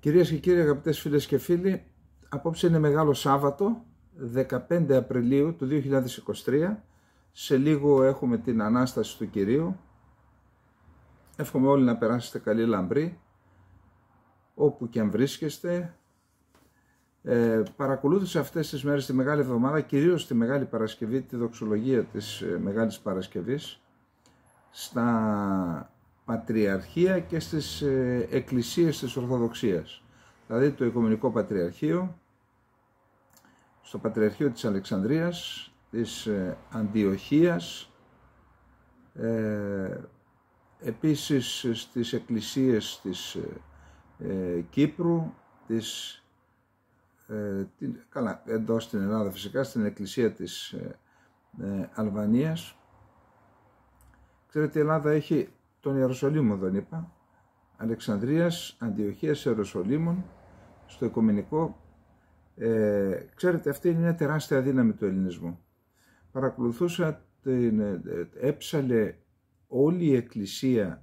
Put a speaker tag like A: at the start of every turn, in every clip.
A: Κυρίες και κύριοι αγαπητές φίλες και φίλοι, απόψε είναι Μεγάλο Σάββατο, 15 Απριλίου του 2023. Σε λίγο έχουμε την Ανάσταση του Κυρίου. Εύχομαι όλοι να περάσετε καλή λαμπρή, όπου και αν βρίσκεστε. Ε, παρακολούθησα αυτές τις μέρες τη Μεγάλη Εβδομάδα, κυρίως τη Μεγάλη Παρασκευή, τη δοξολογία της ε, Μεγάλης Παρασκευής, στα Πατριαρχία και στις ε, εκκλησίες της Ορθοδοξίας. Δηλαδή το Οικουμενικό Πατριαρχείο, στο Πατριαρχείο της Αλεξανδρίας, της ε, Αντιοχίας, ε, επίσης ε, στις εκκλησίες της Κύπρου, της, την, καλά εντός στην Ελλάδα φυσικά, στην εκκλησία της Αλβανίας. Ξέρετε η Ελλάδα έχει των Ιεροσολύμων δεν είπα, Αλεξανδρίας, Αντιοχίας Ιεροσολύμων, στο Οικουμενικό. Ε, ξέρετε, αυτή είναι μια τεράστια δύναμη του ελληνισμού. Παρακολουθούσα, την, ε, έψαλε όλη η εκκλησία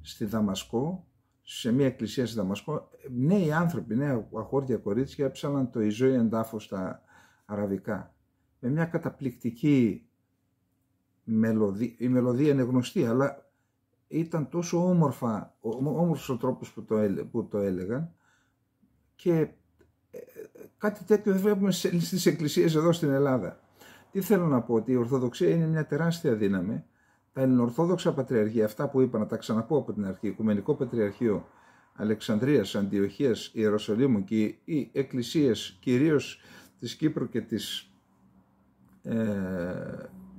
A: στη Δαμασκό, σε μια εκκλησία στη Δαμασκό, νέοι άνθρωποι, νέα αγόρια κορίτσια έψαλαν το «Ιζόι ζωή εντάφος» στα αραβικά. Με μια καταπληκτική μελωδία, η μελωδία είναι γνωστή, αλλά ήταν τόσο όμορφα, όμορφος ο τρόπος που το, που το έλεγαν και ε, κάτι τέτοιο δεν βλέπουμε στις εκκλησίες εδώ στην Ελλάδα. Τι θέλω να πω, ότι η Ορθοδοξία είναι μια τεράστια δύναμη. Τα ελληνοορθόδοξα πατριαρχία, αυτά που είπα να τα ξαναπώ από την αρχή, Οικουμενικό Πατριαρχείο Αλεξανδρίας, Αντιοχίας, Ιεροσολύμου και οι εκκλησίες κυρίως της Κύπρου και της, ε,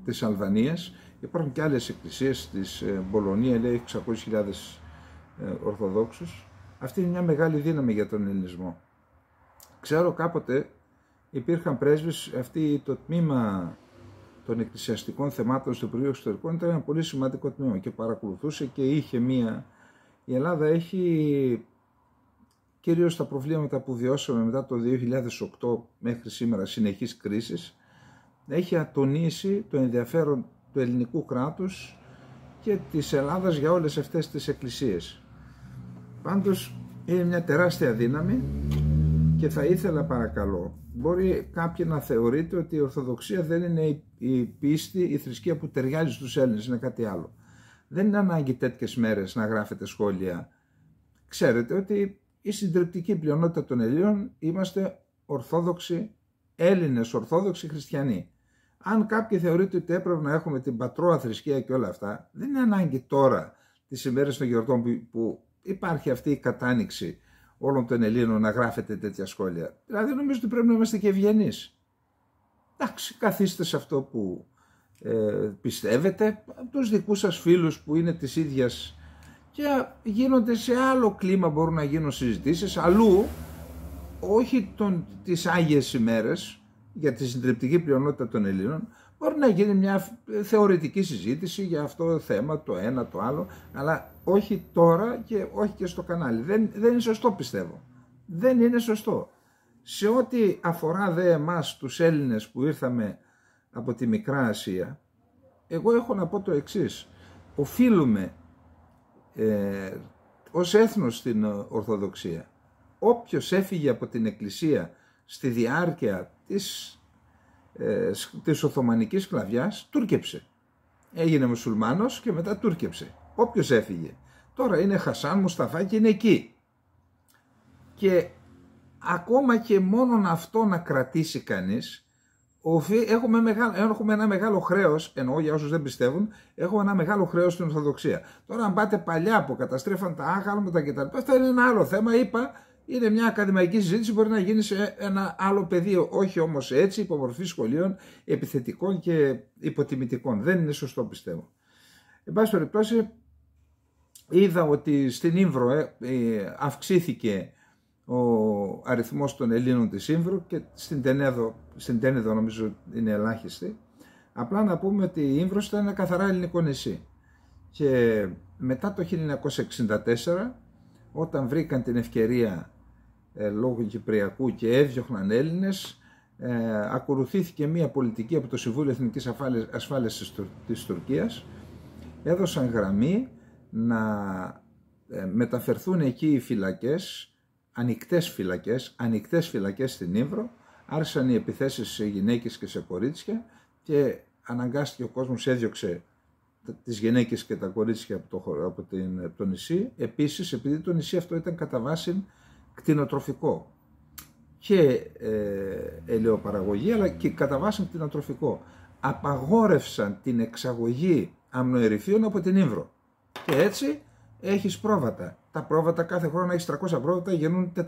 A: της Αλβανίας, Υπάρχουν και άλλες εκκλησίες, της ε, Μπολωνία, λέει 600.000 ε, Ορθοδόξους. Αυτή είναι μια μεγάλη δύναμη για τον Ελληνισμό. Ξέρω κάποτε υπήρχαν πρέσβεις, αυτή το τμήμα των εκκλησιαστικών θεμάτων στο Υπουργείο Εξωτερικών ήταν ένα πολύ σημαντικό τμήμα και παρακολουθούσε και είχε μία. Η Ελλάδα έχει κυρίως τα προβλήματα που βιώσαμε μετά το 2008 μέχρι σήμερα συνεχής κρίσης, έχει ατονίσει το ενδιαφέρον του ελληνικού κράτους και της Ελλάδας για όλες αυτές τις εκκλησίες. Πάντως είναι μια τεράστια δύναμη και θα ήθελα παρακαλώ, μπορεί κάποιοι να θεωρείτε ότι η Ορθοδοξία δεν είναι η πίστη, η θρησκεία που ταιριάζει στους Έλληνες, είναι κάτι άλλο. Δεν είναι ανάγκη τέτοιες μέρες να γράφετε σχόλια. Ξέρετε ότι η συντριπτική πλειονότητα των Ελλήνων είμαστε Ορθόδοξοι Έλληνες, Ορθόδοξοι Χριστιανοί. Αν κάποιοι θεωρείτε ότι έπρεπε να έχουμε την πατρόα θρησκεία και όλα αυτά, δεν είναι ανάγκη τώρα, τις ημέρες των γιορτών που, υπάρχει αυτή η κατάνοιξη όλων των Ελλήνων να γράφετε τέτοια σχόλια. Δηλαδή νομίζω ότι πρέπει να είμαστε και ευγενείς. Εντάξει, καθίστε σε αυτό που ε, πιστεύετε, από τους δικούς σας φίλους που είναι της ίδιας, και γίνονται σε άλλο κλίμα, μπορούν να γίνουν συζητήσεις, αλλού, όχι τι τις Άγιες ημέρες, για τη συντριπτική πλειονότητα των Ελλήνων, μπορεί να γίνει μια θεωρητική συζήτηση για αυτό το θέμα, το ένα, το άλλο, αλλά όχι τώρα και όχι και στο κανάλι. Δεν, δεν είναι σωστό πιστεύω. Δεν είναι σωστό. Σε ό,τι αφορά δε εμάς τους Έλληνες που ήρθαμε από τη Μικρά Ασία, εγώ έχω να πω το εξής. Οφείλουμε ε, ως έθνος στην Ορθοδοξία. Όποιος έφυγε από την Εκκλησία στη διάρκεια της, ε, της Οθωμανικής σκλαβιάς τουρκέψε. Έγινε μουσουλμάνος και μετά τουρκέψε. Όποιος έφυγε. Τώρα είναι Χασάν Μουσταφά και είναι εκεί. Και ακόμα και μόνον αυτό να κρατήσει κανείς Έχουμε, έχουμε ένα μεγάλο χρέος, εννοώ για όσους δεν πιστεύουν, έχουμε ένα μεγάλο χρέος στην Ορθοδοξία. Τώρα, αν πάτε παλιά που καταστρέφαν τα άγαλματα κτλ., αυτό είναι ένα άλλο θέμα. Είπα είναι μια ακαδημαϊκή συζήτηση που μπορεί να γίνει σε ένα άλλο πεδίο. Όχι όμως έτσι, υπομορφή σχολείων επιθετικών και υποτιμητικών. Δεν είναι σωστό, πιστεύω. Εν πάση περιπτώσει, είδα ότι στην Ήμβρο ε, ε, αυξήθηκε ο αριθμός των Ελλήνων της Ήμβρου και στην Τενέδο, στην Τενέδο νομίζω είναι ελάχιστη. Απλά να πούμε ότι η Ήμβρος ήταν ένα καθαρά ελληνικό νησί. Και μετά το 1964, όταν βρήκαν την ευκαιρία ε, λόγω Κυπριακού και έδιωχναν Έλληνες ε, ακολουθήθηκε μια πολιτική από το Συμβούλιο Εθνικής Ασφάλειας της Τουρκίας έδωσαν γραμμή να ε, μεταφερθούν εκεί οι φυλακές ανοιχτές φυλακές, ανοιχτές φυλακές στην Ήβρο. άρχισαν οι επιθέσεις σε γυναίκες και σε κορίτσια και αναγκάστηκε ο κόσμος έδιωξε τις γυναίκες και τα κορίτσια από το, από την, το νησί επίσης επειδή το νησί αυτό ήταν κατά βάση κτηνοτροφικό και ε, ελαιοπαραγωγή αλλά και κατά βάση κτηνοτροφικό. Απαγόρευσαν την εξαγωγή αμνοερυθίων από την Ήμβρο. Και έτσι έχεις πρόβατα. Τα πρόβατα κάθε χρόνο έχεις 300 πρόβατα, γεννούν 400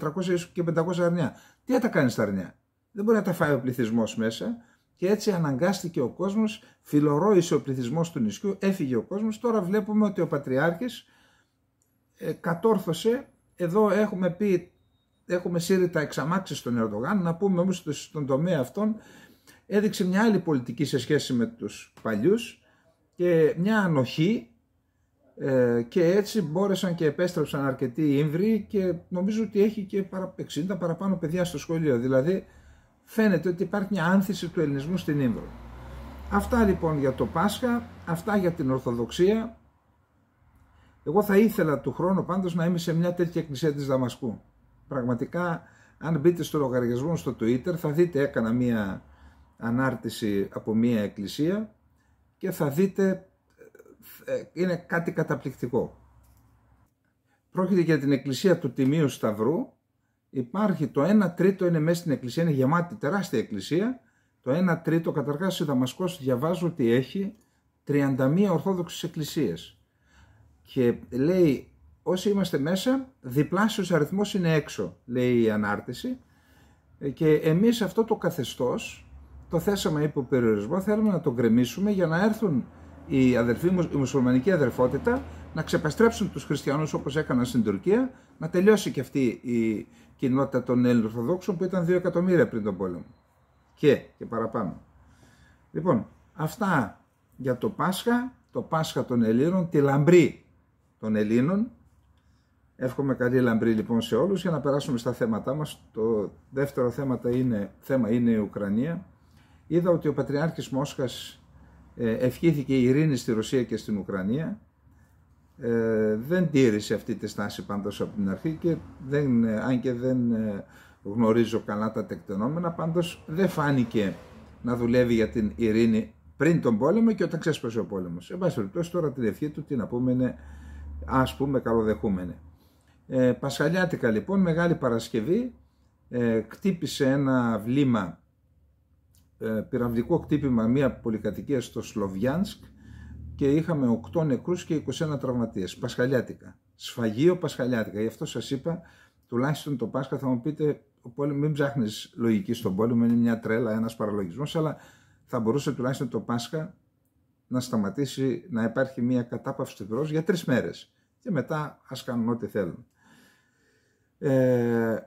A: και 500 αρνιά. Τι θα τα κάνεις τα αρνιά. Δεν μπορεί να τα φάει ο πληθυσμός μέσα. Και έτσι αναγκάστηκε ο κόσμος, φιλορώησε ο πληθυσμός του νησιού, έφυγε ο κόσμος. Τώρα βλέπουμε ότι ο Πατριάρχης ε, κατόρθωσε. Εδώ έχουμε πει έχουμε σύρρητα εξαμάξεις στον Ερντογάν. Να πούμε όμως ότι στον τομέα αυτόν έδειξε μια άλλη πολιτική σε σχέση με τους παλιούς και μια ανοχή ε, και έτσι μπόρεσαν και επέστρεψαν αρκετοί ύμβροι και νομίζω ότι έχει και 60 παραπάνω παιδιά στο σχολείο. Δηλαδή φαίνεται ότι υπάρχει μια άνθηση του ελληνισμού στην Ήμβρο. Αυτά λοιπόν για το Πάσχα, αυτά για την Ορθοδοξία. Εγώ θα ήθελα του χρόνου πάντως να είμαι σε μια τέτοια εκκλησία της Δαμασκού. Πραγματικά, αν μπείτε στο λογαριασμό στο Twitter, θα δείτε έκανα μία ανάρτηση από μία εκκλησία και θα δείτε ε, ε, είναι κάτι καταπληκτικό. Πρόκειται για την εκκλησία του Τιμίου Σταυρού. Υπάρχει το 1 τρίτο είναι μέσα στην εκκλησία, είναι γεμάτη, τεράστια εκκλησία. Το 1 τρίτο, καταρχάς η Δαμασκός διαβάζω ότι έχει 31 Ορθόδοξες εκκλησίες. Και λέει όσοι είμαστε μέσα, διπλάσιος αριθμός είναι έξω, λέει η ανάρτηση. Ε, και εμείς αυτό το καθεστώς, το θέσαμε υπό περιορισμό, θέλουμε να το γκρεμίσουμε για να έρθουν οι μουσουλμανικοί η μουσουλμανική αδερφότητα να ξεπαστρέψουν τους χριστιανούς όπως έκαναν στην Τουρκία, να τελειώσει και αυτή η κοινότητα των Έλληνων Ορθοδόξων που ήταν 2 εκατομμύρια πριν τον πόλεμο. Και, και παραπάνω. Λοιπόν, αυτά για το Πάσχα, το Πάσχα των Ελλήνων, τη λαμπρή των Ελλήνων, Εύχομαι καλή λαμπρή λοιπόν σε όλους για να περάσουμε στα θέματά μας. Το δεύτερο θέμα είναι, θέμα είναι η Ουκρανία. Είδα ότι ο Πατριάρχης Μόσχας ε, ευχήθηκε η ειρήνη στη Ρωσία και στην Ουκρανία. Ε, δεν τήρησε αυτή τη στάση πάντως από την αρχή και δεν, ε, αν και δεν ε, γνωρίζω καλά τα τεκτενόμενα, πάντως δεν φάνηκε να δουλεύει για την ειρήνη πριν τον πόλεμο και όταν ξέσπασε ο πόλεμος. Εν πάση τώρα την ευχή του τι να πούμε είναι ας πούμε καλοδεχούμενη. Ε, Πασχαλιάτικα λοιπόν, Μεγάλη Παρασκευή, ε, κτύπησε ένα βλήμα, ε, πυραυλικό κτύπημα μια πολυκατοικία στο Σλοβιάνσκ και είχαμε 8 νεκρούς και 21 τραυματίες, Πασχαλιάτικα. Σφαγείο Πασχαλιάτικα, γι' αυτό σας είπα, τουλάχιστον το Πάσχα θα μου πείτε, μην ψάχνεις λογική στον πόλεμο, είναι μια τρέλα, ένας παραλογισμός, αλλά θα μπορούσε τουλάχιστον το Πάσχα να σταματήσει να υπάρχει μια κατάπαυση του για τρεις μέρες και μετά ας κάνουν ό,τι θέλουν. Ε,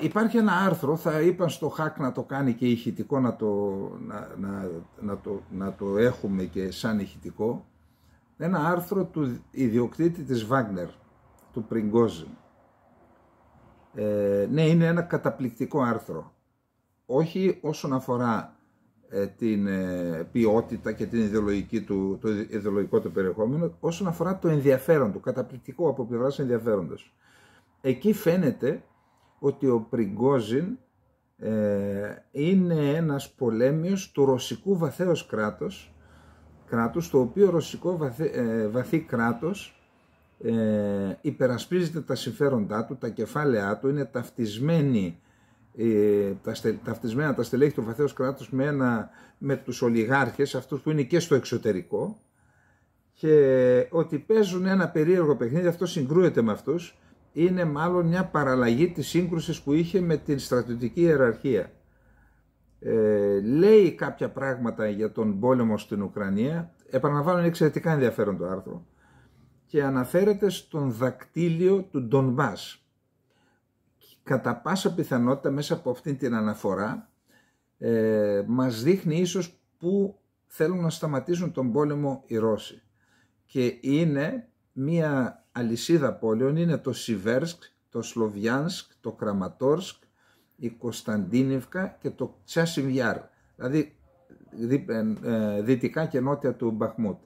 A: υπάρχει ένα άρθρο, θα είπα στο ΧΑΚ να το κάνει και ηχητικό να το, να, το, να το έχουμε και σαν ηχητικό, ένα άρθρο του ιδιοκτήτη της Βάγνερ, του Πριγκόζη. Ε, ναι, είναι ένα καταπληκτικό άρθρο. Όχι όσον αφορά ε, την ε, ποιότητα και την ιδεολογική του, το ιδεολογικό του περιεχόμενο, όσον αφορά το ενδιαφέρον του, καταπληκτικό από πλευράς ενδιαφέροντος εκεί φαίνεται ότι ο Πριγκόζιν ε, είναι ένας πολέμιος του ρωσικού βαθέως κράτος, κράτους, το οποίο ρωσικό βαθύ, ε, κράτος ε, υπερασπίζεται τα συμφέροντά του, τα κεφάλαιά του, είναι ταυτισμένοι, ε, τα, ταυτισμένα τα στελέχη του βαθέως κράτους με, ένα, με τους ολιγάρχες, αυτούς που είναι και στο εξωτερικό και ότι παίζουν ένα περίεργο παιχνίδι, αυτό συγκρούεται με αυτούς είναι μάλλον μια παραλλαγή της σύγκρουσης που είχε με την στρατιωτική ιεραρχία. Ε, λέει κάποια πράγματα για τον πόλεμο στην Ουκρανία, επαναλαμβάνω είναι εξαιρετικά ενδιαφέρον το άρθρο, και αναφέρεται στον δακτύλιο του Ντονβάς. Κατά πάσα πιθανότητα μέσα από αυτήν την αναφορά ε, μας δείχνει ίσως που θέλουν να σταματήσουν τον πόλεμο οι Ρώσοι. Και είναι μία αλυσίδα πόλεων είναι το Σιβέρσκ, το Σλοβιάνσκ, το Κραματόρσκ, η Κωνσταντίνευκα και το Τσάσιμβιάρ, δηλαδή ε, ε, δυτικά και νότια του Μπαχμούτ.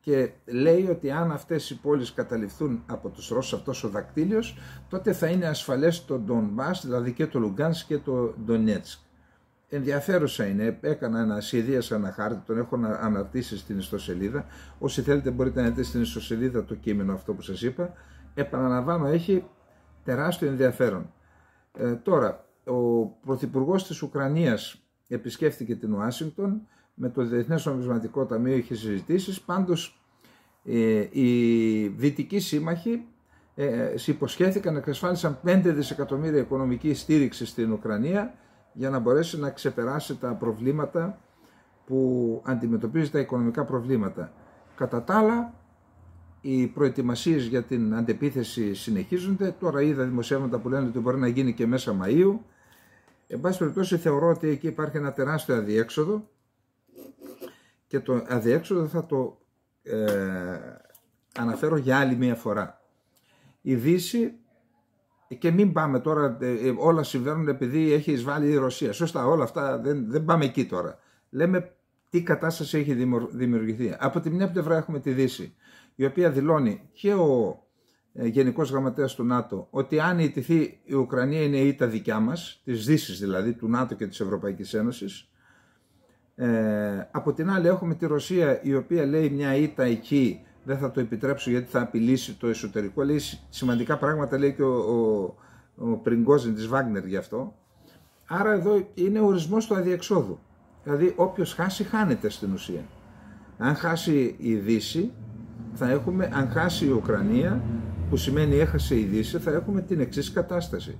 A: Και λέει ότι αν αυτές οι πόλεις καταληφθούν από τους Ρώσους αυτός ο δακτύλιος, τότε θα είναι ασφαλές το Ντονμπάς, δηλαδή και το Λουγκάνσκ και το Ντονέτσκ ενδιαφέρουσα είναι. Έκανα ένα, σχεδίασα ένα χάρτη, τον έχω αναρτήσει στην ιστοσελίδα. Όσοι θέλετε μπορείτε να δείτε στην ιστοσελίδα το κείμενο αυτό που σας είπα. Επαναλαμβάνω, έχει τεράστιο ενδιαφέρον. Ε, τώρα, ο Πρωθυπουργός της Ουκρανίας επισκέφθηκε την Ουάσιγκτον, με το Διεθνές Νομισματικό Ταμείο είχε συζητήσεις, πάντως ε, οι δυτικοί σύμμαχοι ε, ε υποσχέθηκαν, εξασφάλισαν 5 δισεκατομμύρια οικονομική στήριξη στην Ουκρανία, για να μπορέσει να ξεπεράσει τα προβλήματα που αντιμετωπίζει τα οικονομικά προβλήματα. Κατά τα άλλα, οι προετοιμασίες για την αντεπίθεση συνεχίζονται. Τώρα είδα δημοσιεύματα που λένε ότι μπορεί να γίνει και μέσα Μαΐου. Εν πάση περιπτώσει θεωρώ ότι εκεί υπάρχει ένα τεράστιο αδιέξοδο και το αδιέξοδο θα το ε, αναφέρω για άλλη μία φορά. Η Δύση ε, και μην πάμε τώρα, ε, ε, όλα συμβαίνουν επειδή έχει εισβάλει η Ρωσία. Σωστά, όλα αυτά δεν, δεν πάμε εκεί τώρα. Λέμε τι κατάσταση έχει δημιουργηθεί. Από τη μια πλευρά έχουμε τη Δύση, η οποία δηλώνει και ο Γενικός Γραμματέας του ΝΑΤΟ ότι αν ιτηθεί η Ουκρανία είναι η τα δικιά μας, της Δύσης δηλαδή, του ΝΑΤΟ και της Ευρωπαϊκής Ένωσης. Ε, από την άλλη έχουμε τη Ρωσία η οποία λέει μια ήττα εκεί δεν θα το επιτρέψω γιατί θα απειλήσει το εσωτερικό. Λέει σημαντικά πράγματα, λέει και ο, ο, ο Πριγκόζιν της γι' αυτό. Άρα εδώ είναι ορισμός του αδιεξόδου. Δηλαδή όποιος χάσει χάνεται στην ουσία. Αν χάσει η Δύση, θα έχουμε, αν χάσει η Ουκρανία, που σημαίνει έχασε η Δύση, θα έχουμε την εξής κατάσταση.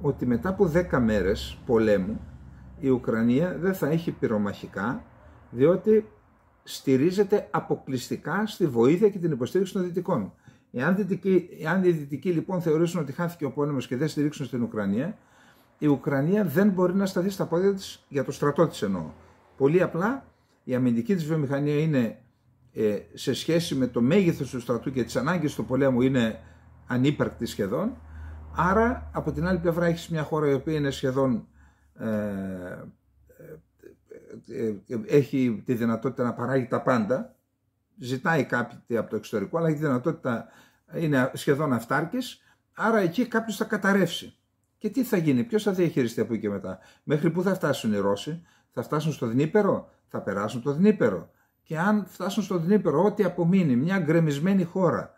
A: Ότι μετά από 10 μέρες πολέμου, η Ουκρανία δεν θα έχει πυρομαχικά, διότι στηρίζεται αποκλειστικά στη βοήθεια και την υποστήριξη των Δυτικών. Εάν, δυτικοί, εάν οι Δυτικοί λοιπόν θεωρήσουν ότι χάθηκε ο πόλεμος και δεν στηρίξουν στην Ουκρανία, η Ουκρανία δεν μπορεί να σταθεί στα πόδια της για το στρατό της εννοώ. Πολύ απλά η αμυντική της βιομηχανία είναι ε, σε σχέση με το μέγεθος του στρατού και τις ανάγκες του πολέμου είναι ανύπαρκτη σχεδόν. Άρα από την άλλη πλευρά έχεις μια χώρα η οποία είναι σχεδόν ε, ε, ε, έχει τη δυνατότητα να παράγει τα πάντα, ζητάει κάτι από το εξωτερικό, αλλά έχει τη δυνατότητα, είναι σχεδόν αυτάρκης, άρα εκεί κάποιος θα καταρρεύσει. Και τι θα γίνει, ποιος θα διαχειριστεί από εκεί και μετά. Μέχρι πού θα φτάσουν οι Ρώσοι, θα φτάσουν στο Δνύπερο, θα περάσουν το Δνύπερο Και αν φτάσουν στο Δνύπερο ό,τι απομείνει, μια γκρεμισμένη χώρα,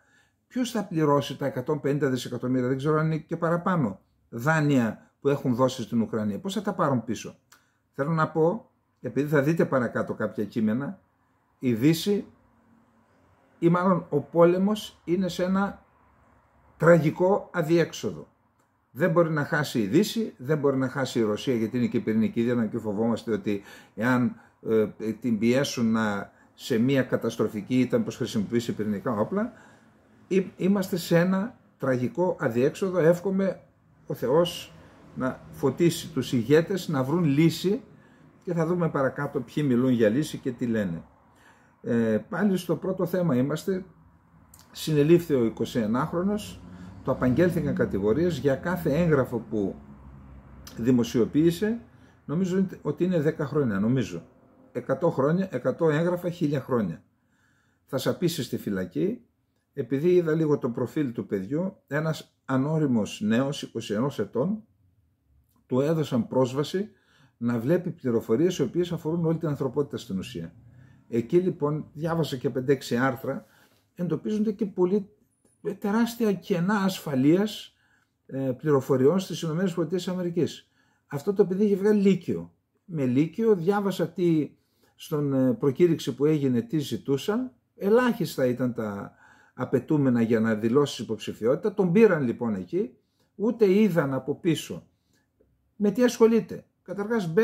A: ποιος θα πληρώσει τα 150 δισεκατομμύρια, δεν ξέρω αν είναι και παραπάνω, δάνεια που έχουν δώσει στην Ουκρανία, πώς θα τα πάρουν πίσω. Θέλω να πω επειδή θα δείτε παρακάτω κάποια κείμενα, η Δύση ή μάλλον ο πόλεμος είναι σε ένα τραγικό αδιέξοδο. Δεν μπορεί να χάσει η Δύση, δεν μπορεί να χάσει η Ρωσία γιατί είναι και πυρηνική δύναμη και φοβόμαστε ότι εάν ε, την πιέσουν να, σε μια καταστροφική ήταν πως χρησιμοποιήσει πυρηνικά όπλα, είμαστε σε ένα τραγικό αδιέξοδο. Εύχομαι ο Θεός να φωτίσει τους ηγέτες να βρουν λύση και θα δούμε παρακάτω ποιοι μιλούν για λύση και τι λένε. Ε, πάλι στο πρώτο θέμα είμαστε, συνελήφθη ο 21χρονος, το απαγγέλθηκαν κατηγορίες για κάθε έγγραφο που δημοσιοποίησε, νομίζω ότι είναι 10 χρόνια, νομίζω. 100 χρόνια, 100 έγγραφα, 1000 χρόνια. Θα σαπίσει στη φυλακή, επειδή είδα λίγο το προφίλ του παιδιού, ένας ανώριμος νέος 21 ετών, του έδωσαν πρόσβαση να βλέπει πληροφορίες οι οποίες αφορούν όλη την ανθρωπότητα στην ουσία. Εκεί λοιπόν διάβασα και 5-6 άρθρα, εντοπίζονται και πολύ ε, τεράστια κενά ασφαλείας ε, πληροφοριών στις ΗΠΑ. Αυτό το παιδί είχε βγάλει λύκειο. Με λύκειο διάβασα τι στον ε, προκήρυξη που έγινε τι ζητούσαν, ελάχιστα ήταν τα απαιτούμενα για να δηλώσεις υποψηφιότητα, τον πήραν λοιπόν εκεί, ούτε είδαν από πίσω με τι ασχολείται. Καταρχάς μπες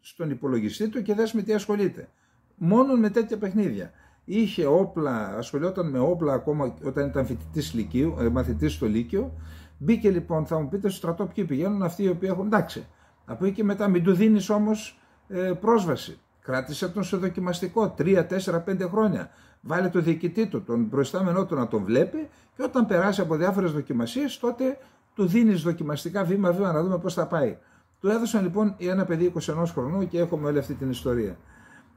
A: στον υπολογιστή του και δες με τι ασχολείται. Μόνο με τέτοια παιχνίδια. Είχε όπλα, ασχολιόταν με όπλα ακόμα όταν ήταν φοιτητής λυκείου, ε, μαθητής στο Λύκειο. Μπήκε λοιπόν, θα μου πείτε, στο στρατό ποιοι πηγαίνουν αυτοί οι οποίοι έχουν. Εντάξει. Από εκεί και μετά, μην του δίνεις όμως ε, πρόσβαση. Κράτησε τον σε δοκιμαστικό 3, 4, 5 χρόνια. Βάλε το διοικητή του, τον προϊστάμενό του να τον βλέπει και όταν περάσει από διάφορες δοκιμασίες, τότε του δίνεις δοκιμαστικά βήμα-βήμα να δούμε πώς θα πάει. Του έδωσαν λοιπόν ένα παιδί 21 χρονών και έχουμε όλη αυτή την ιστορία.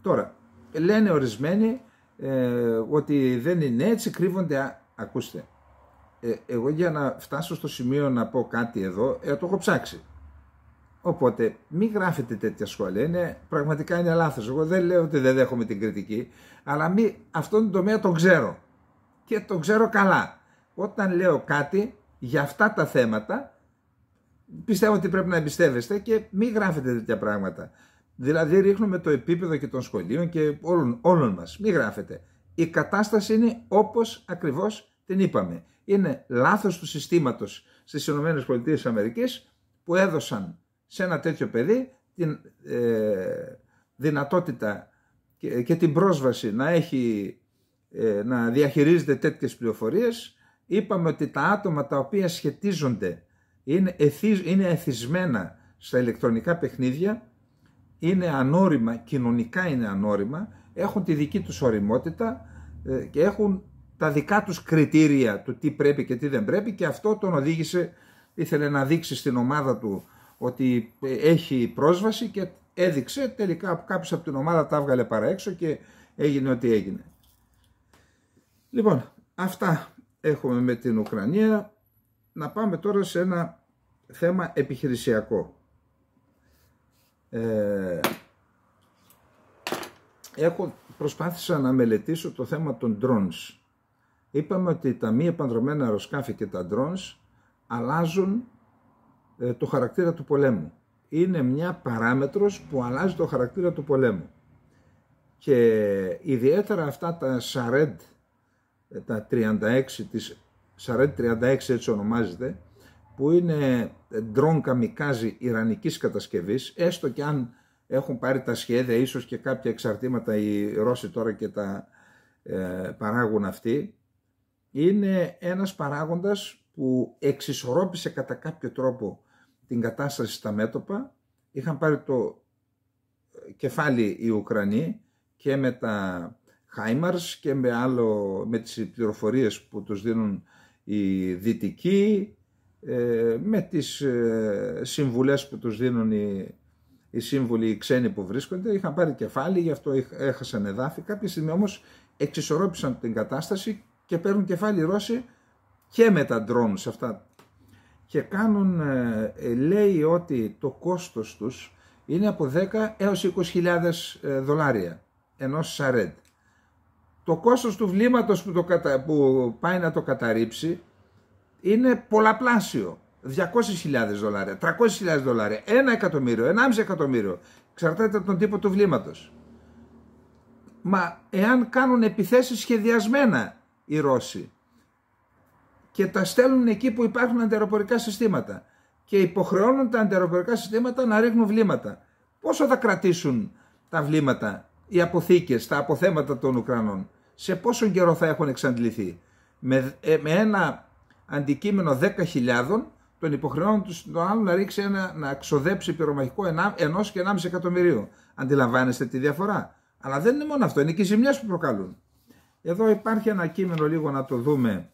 A: Τώρα, λένε ορισμένοι ε, ότι δεν είναι έτσι, κρύβονται. Ακούστε, ε, εγώ για να φτάσω στο σημείο να πω κάτι εδώ, ε, το έχω ψάξει. Οπότε μη γράφετε τέτοια σχόλια. Είναι, πραγματικά είναι λάθος. Εγώ δεν λέω ότι δεν δέχομαι την κριτική, αλλά αυτόν τον τομέα τον ξέρω. Και τον ξέρω καλά. Όταν λέω κάτι για αυτά τα θέματα, πιστεύω ότι πρέπει να εμπιστεύεστε και μην γράφετε τέτοια πράγματα. Δηλαδή ρίχνουμε το επίπεδο και των σχολείων και όλων, όλων μας. Μην γράφετε. Η κατάσταση είναι όπως ακριβώς την είπαμε. Είναι λάθος του συστήματος στις ΗΠΑ που έδωσαν σε ένα τέτοιο παιδί την ε, δυνατότητα και, την πρόσβαση να, έχει, ε, να διαχειρίζεται τέτοιες πληροφορίες. Είπαμε ότι τα άτομα τα οποία σχετίζονται είναι, είναι εθισμένα στα ηλεκτρονικά παιχνίδια, είναι ανώριμα, κοινωνικά είναι ανώριμα, έχουν τη δική τους οριμότητα ε, και έχουν τα δικά τους κριτήρια του τι πρέπει και τι δεν πρέπει και αυτό τον οδήγησε, ήθελε να δείξει στην ομάδα του ότι ε, έχει πρόσβαση και έδειξε τελικά κάποιος από την ομάδα τα έβγαλε παραέξω και έγινε ό,τι έγινε. Λοιπόν, αυτά έχουμε με την Ουκρανία να πάμε τώρα σε ένα θέμα επιχειρησιακό. Ε, έχω, προσπάθησα να μελετήσω το θέμα των drones. Είπαμε ότι τα μη επανδρομένα αεροσκάφη και τα drones αλλάζουν ε, το χαρακτήρα του πολέμου. Είναι μια παράμετρος που αλλάζει το χαρακτήρα του πολέμου. Και ιδιαίτερα αυτά τα Shared, ε, τα 36 της 4036 έτσι ονομάζεται, που είναι ντρόν καμικάζι Ιρανικής κατασκευής, έστω και αν έχουν πάρει τα σχέδια, ίσως και κάποια εξαρτήματα οι Ρώσοι τώρα και τα ε, παράγουν αυτοί, είναι ένας παράγοντας που εξισορρόπησε κατά κάποιο τρόπο την κατάσταση στα μέτωπα. Είχαν πάρει το ε, κεφάλι οι Ουκρανοί και με τα Χάιμαρς και με, άλλο, με τις πληροφορίες που τους δίνουν οι δυτικοί ε, με τις ε, συμβουλές που τους δίνουν οι, οι σύμβουλοι, οι ξένοι που βρίσκονται, είχαν πάρει κεφάλι, γι' αυτό έχασαν εδάφη. Κάποια στιγμή όμως εξισορρόπησαν την κατάσταση και παίρνουν κεφάλι οι Ρώσοι και με τα ντρόν σε αυτά. Και κάνουν, ε, λέει ότι το κόστος τους είναι από 10 έως 20 χιλιάδες δολάρια ενός σαρέντ το κόστος του βλήματος που, το κατα... που πάει να το καταρρύψει είναι πολλαπλάσιο. 200.000 δολάρια, 300.000 δολάρια, 1 εκατομμύριο, 1,5 εκατομμύριο. Εξαρτάται από τον τύπο του βλήματος. Μα εάν κάνουν επιθέσεις σχεδιασμένα οι Ρώσοι και τα στέλνουν εκεί που υπάρχουν αντεροπορικά συστήματα και υποχρεώνουν τα αντεροπορικά συστήματα να ρίχνουν βλήματα. Πόσο θα κρατήσουν τα βλήματα, οι αποθήκες, τα αποθέματα των Ουκρανών σε πόσο καιρό θα έχουν εξαντληθεί. Με, ε, με ένα αντικείμενο 10.000 τον υποχρεώνουν τον άλλο να ρίξει ένα, να ξοδέψει πυρομαχικό ενός και 1,5 εκατομμυρίου. Αντιλαμβάνεστε τη διαφορά. Αλλά δεν είναι μόνο αυτό, είναι και οι ζημιές που προκαλούν. Εδώ υπάρχει ένα κείμενο λίγο να το δούμε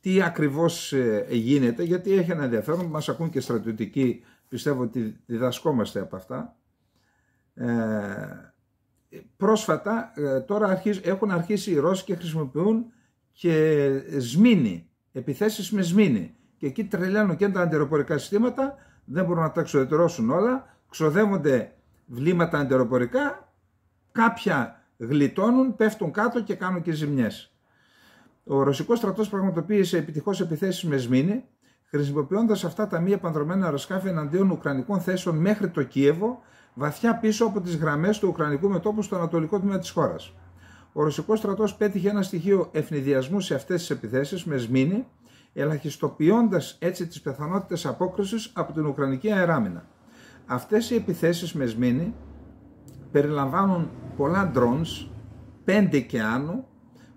A: τι ακριβώς ε, γίνεται, γιατί έχει ένα ενδιαφέρον, μας ακούν και στρατιωτικοί, πιστεύω ότι διδασκόμαστε από αυτά. Ε, πρόσφατα ε, τώρα έχουν αρχίσει οι Ρώσοι και χρησιμοποιούν και σμήνη, επιθέσεις με σμήνη. Και εκεί τρελαίνουν και τα αντιεροπορικά συστήματα, δεν μπορούν να τα εξοδετερώσουν όλα, ξοδεύονται βλήματα αντεροπορικά, κάποια γλιτώνουν, πέφτουν κάτω και κάνουν και ζημιές. Ο Ρωσικός στρατός πραγματοποίησε επιτυχώς επιθέσεις με Σμήνη, χρησιμοποιώντας αυτά τα μη επανδρομένα αεροσκάφη εναντίον Ουκρανικών θέσεων μέχρι το Κίεβο βαθιά πίσω από τις γραμμές του Ουκρανικού μετόπου στο ανατολικό τμήμα της χώρας. Ο Ρωσικός στρατός πέτυχε ένα στοιχείο ευνηδιασμού σε αυτές τις επιθέσεις με σμήνη, ελαχιστοποιώντας έτσι τις πιθανότητες απόκρισης από την Ουκρανική αεράμινα. Αυτές οι επιθέσεις με σμήνη περιλαμβάνουν πολλά drones, πέντε και άνω,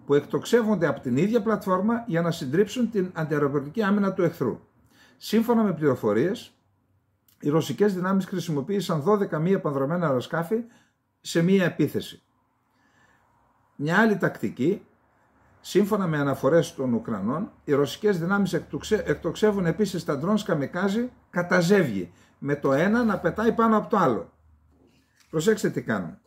A: που εκτοξεύονται από την ίδια πλατφόρμα για να συντρίψουν την αντιαεροπορική άμυνα του εχθρού. Σύμφωνα με πληροφορίες, οι ρωσικές δυνάμεις χρησιμοποίησαν 12 μη επανδρομένα αεροσκάφη σε μία επίθεση. Μια άλλη τακτική, σύμφωνα με αναφορές των Ουκρανών, οι ρωσικές δυνάμεις εκτοξεύουν επίσης τα ντρόν σκαμικάζι κατά ζεύγη, με το ένα να πετάει πάνω από το άλλο. Προσέξτε τι κάνουν.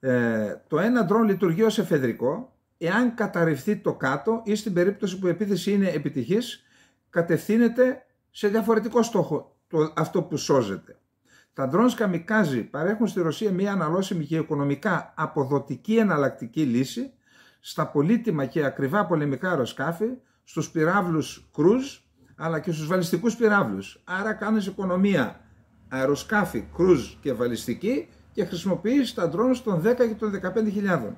A: Ε, το ένα ντρόν λειτουργεί ως εφεδρικό, εάν καταρριφθεί το κάτω ή στην περίπτωση που η επίθεση είναι επιτυχής, κατευθύνεται σε διαφορετικό στόχο το, αυτό που σώζεται. Τα ντρόνς καμικάζι παρέχουν στη Ρωσία μια αναλώσιμη και οικονομικά αποδοτική εναλλακτική λύση στα πολύτιμα και ακριβά πολεμικά αεροσκάφη, στους πυράβλους κρούζ, αλλά και στους βαλιστικούς πυράβλους. Άρα κάνεις οικονομία αεροσκάφη, κρούζ και βαλιστική και χρησιμοποιείς τα ντρόνς των 10 και των 15.000.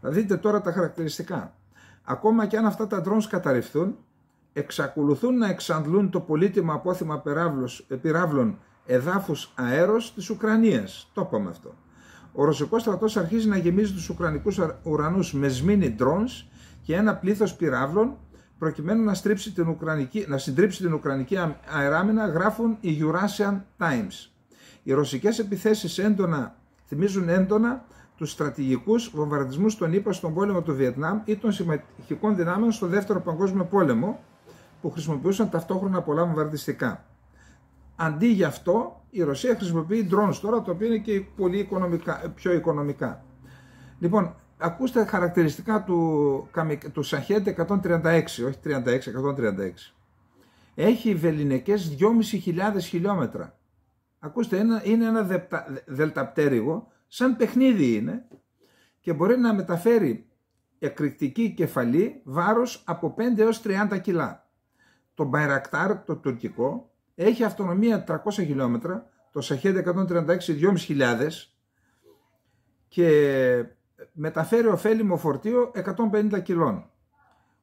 A: Θα δείτε τώρα τα χαρακτηριστικά. Ακόμα και αν αυτά τα ντρόνς καταρριφθούν, εξακολουθούν να εξαντλούν το πολύτιμο απόθυμα ε, πυράβλων εδάφους αέρος της Ουκρανίας. Το είπαμε αυτό. Ο ρωσικός στρατός αρχίζει να γεμίζει τους ουκρανικούς ουρανούς με σμήνι ντρόνς και ένα πλήθος πυράβλων προκειμένου να, στρίψει την Ουκρανική, να συντρίψει την Ουκρανική αεράμινα γράφουν οι Eurasian Times. Οι ρωσικές επιθέσεις έντονα, θυμίζουν έντονα τους στρατηγικούς βομβαρδισμούς των ΗΠΑ στον πόλεμο του Βιετνάμ ή των συμμετοχικών δυνάμεων στο Δεύτερο Παγκόσμιο Πόλεμο που χρησιμοποιούσαν ταυτόχρονα πολλά βομβαρδιστικά. Αντί για αυτό, η Ρωσία χρησιμοποιεί drones τώρα, το οποίο είναι και οικονομικά, ε, πιο οικονομικά. Λοιπόν, ακούστε χαρακτηριστικά του, του Σαχέντ 136, όχι 36, 136. Έχει βεληνικές 2.500 χιλιόμετρα. Ακούστε, είναι ένα δεπτα, δελταπτέρυγο, σαν παιχνίδι είναι, και μπορεί να μεταφέρει εκρηκτική κεφαλή βάρος από 5 έως 30 κιλά. Το Μπαϊρακτάρ, το τουρκικό, έχει αυτονομία 300 χιλιόμετρα, το Σαχέντ 136 2.500 και μεταφέρει ωφέλιμο φορτίο 150 κιλών.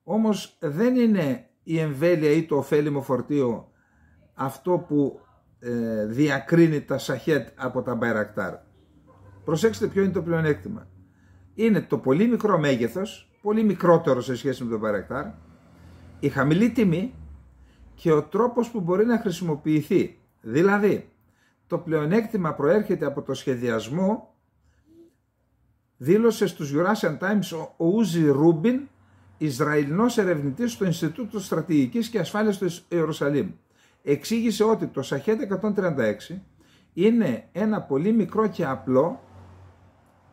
A: Όμως δεν είναι η εμβέλεια ή το ωφέλιμο φορτίο αυτό που ε, διακρίνει τα Σαχέτ από τα Μπαϊρακτάρ. Προσέξτε ποιο είναι το πλεονέκτημα. Είναι το πολύ μικρό μέγεθος, πολύ μικρότερο σε σχέση με το Μπαϊρακτάρ, η χαμηλή τιμή και ο τρόπος που μπορεί να χρησιμοποιηθεί. Δηλαδή, το πλεονέκτημα προέρχεται από το σχεδιασμό, δήλωσε στους Eurasian Times ο Ούζι Ρούμπιν, Ισραηλινός ερευνητής στο Ινστιτούτο Στρατηγικής και Ασφάλειας του Ιερουσαλήμ. Εξήγησε ότι το Σαχέτ 136 είναι ένα πολύ μικρό και απλό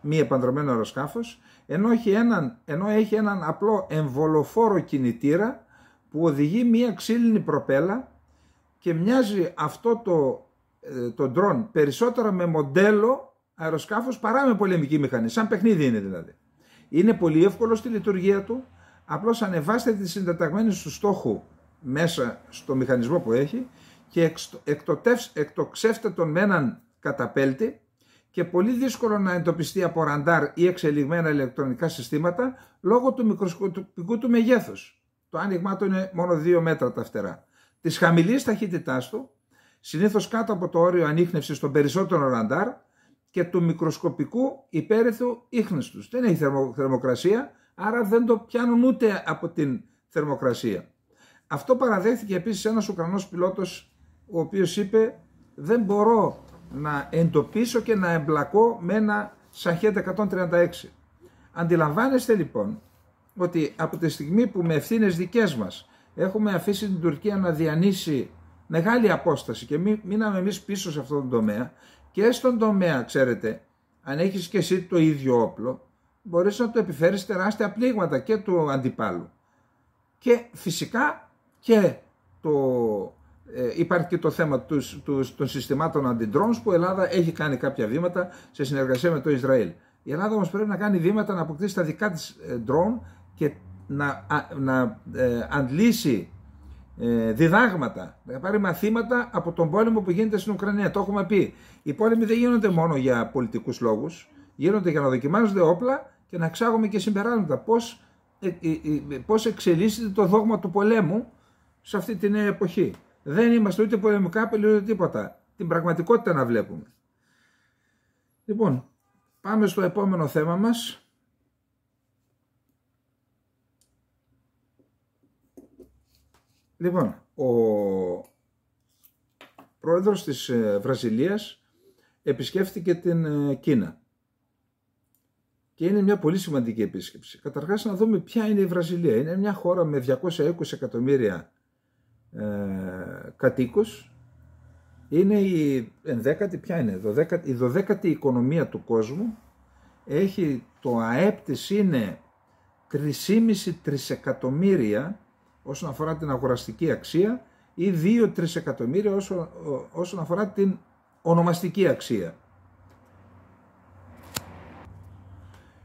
A: μη επανδρομένο αεροσκάφος, ενώ έναν, ενώ έχει έναν απλό εμβολοφόρο κινητήρα που οδηγεί μία ξύλινη προπέλα και μοιάζει αυτό το, ε, το ντρόν περισσότερο με μοντέλο αεροσκάφος παρά με πολεμική μηχανή, σαν παιχνίδι είναι δηλαδή. Είναι πολύ εύκολο στη λειτουργία του, απλώς ανεβάστε τη συντεταγμένη του στόχου μέσα στο μηχανισμό που έχει και εκτοξεύτε τον με έναν καταπέλτη και πολύ δύσκολο να εντοπιστεί από ραντάρ ή εξελιγμένα ηλεκτρονικά συστήματα λόγω του μικροσκοπικού του μεγέθους. Το άνοιγμά του είναι μόνο 2 μέτρα τα φτερά. Της χαμηλής ταχύτητάς του, συνήθως κάτω από το όριο ανείχνευσης των περισσότερων ραντάρ και του μικροσκοπικού υπέρεθου ίχνη τους. Δεν έχει θερμοκρασία, άρα δεν το πιάνουν ούτε από την θερμοκρασία. Αυτό παραδέχθηκε επίσης ένας Ουκρανός πιλότος, ο οποίος είπε: Δεν μπορώ να εντοπίσω και να εμπλακώ με ένα Σαχέτ 136. Αντιλαμβάνεστε λοιπόν ότι από τη στιγμή που με ευθύνες δικές μας, έχουμε αφήσει την Τουρκία να διανύσει μεγάλη απόσταση και μην, μείναμε εμείς πίσω σε αυτόν τον τομέα και στον τομέα ξέρετε αν έχεις και εσύ το ίδιο όπλο μπορείς να το επιφέρεις τεράστια πλήγματα και του αντιπάλου και φυσικά και το, ε, υπάρχει και το θέμα τους, τους, των συστημάτων αντιδρόμους που η Ελλάδα έχει κάνει κάποια βήματα σε συνεργασία με το Ισραήλ. Η Ελλάδα όμως πρέπει να κάνει βήματα να αποκτήσει τα δικά της ε, drone και να, να ε, αντλήσει ε, διδάγματα, να πάρει μαθήματα από τον πόλεμο που γίνεται στην Ουκρανία. Το έχουμε πει. Οι πόλεμοι δεν γίνονται μόνο για πολιτικούς λόγους, γίνονται για να δοκιμάζονται όπλα και να εξάγουμε και συμπεράσματα. Πώς ε, πώς εξελίσσεται το δόγμα του πολέμου σε αυτή την εποχή. Δεν είμαστε ούτε πολεμικά απειλή ούτε τίποτα. Την πραγματικότητα να βλέπουμε. Λοιπόν, πάμε στο επόμενο θέμα μας. Λοιπόν, ο πρόεδρος της ε, Βραζιλίας επισκέφθηκε την ε, Κίνα. Και είναι μια πολύ σημαντική επίσκεψη. Καταρχάς να δούμε ποια είναι η Βραζιλία. Είναι μια χώρα με 220 εκατομμύρια ε, κατοίκους. Είναι η ενδέκατη, ποια είναι, η δώδεκατη οικονομία του κόσμου. Έχει το ΑΕΠ της είναι 3,5 τρισεκατομμύρια όσον αφορά την αγοραστική αξία ή 2-3 εκατομμύρια όσον, αφορά την ονομαστική αξία.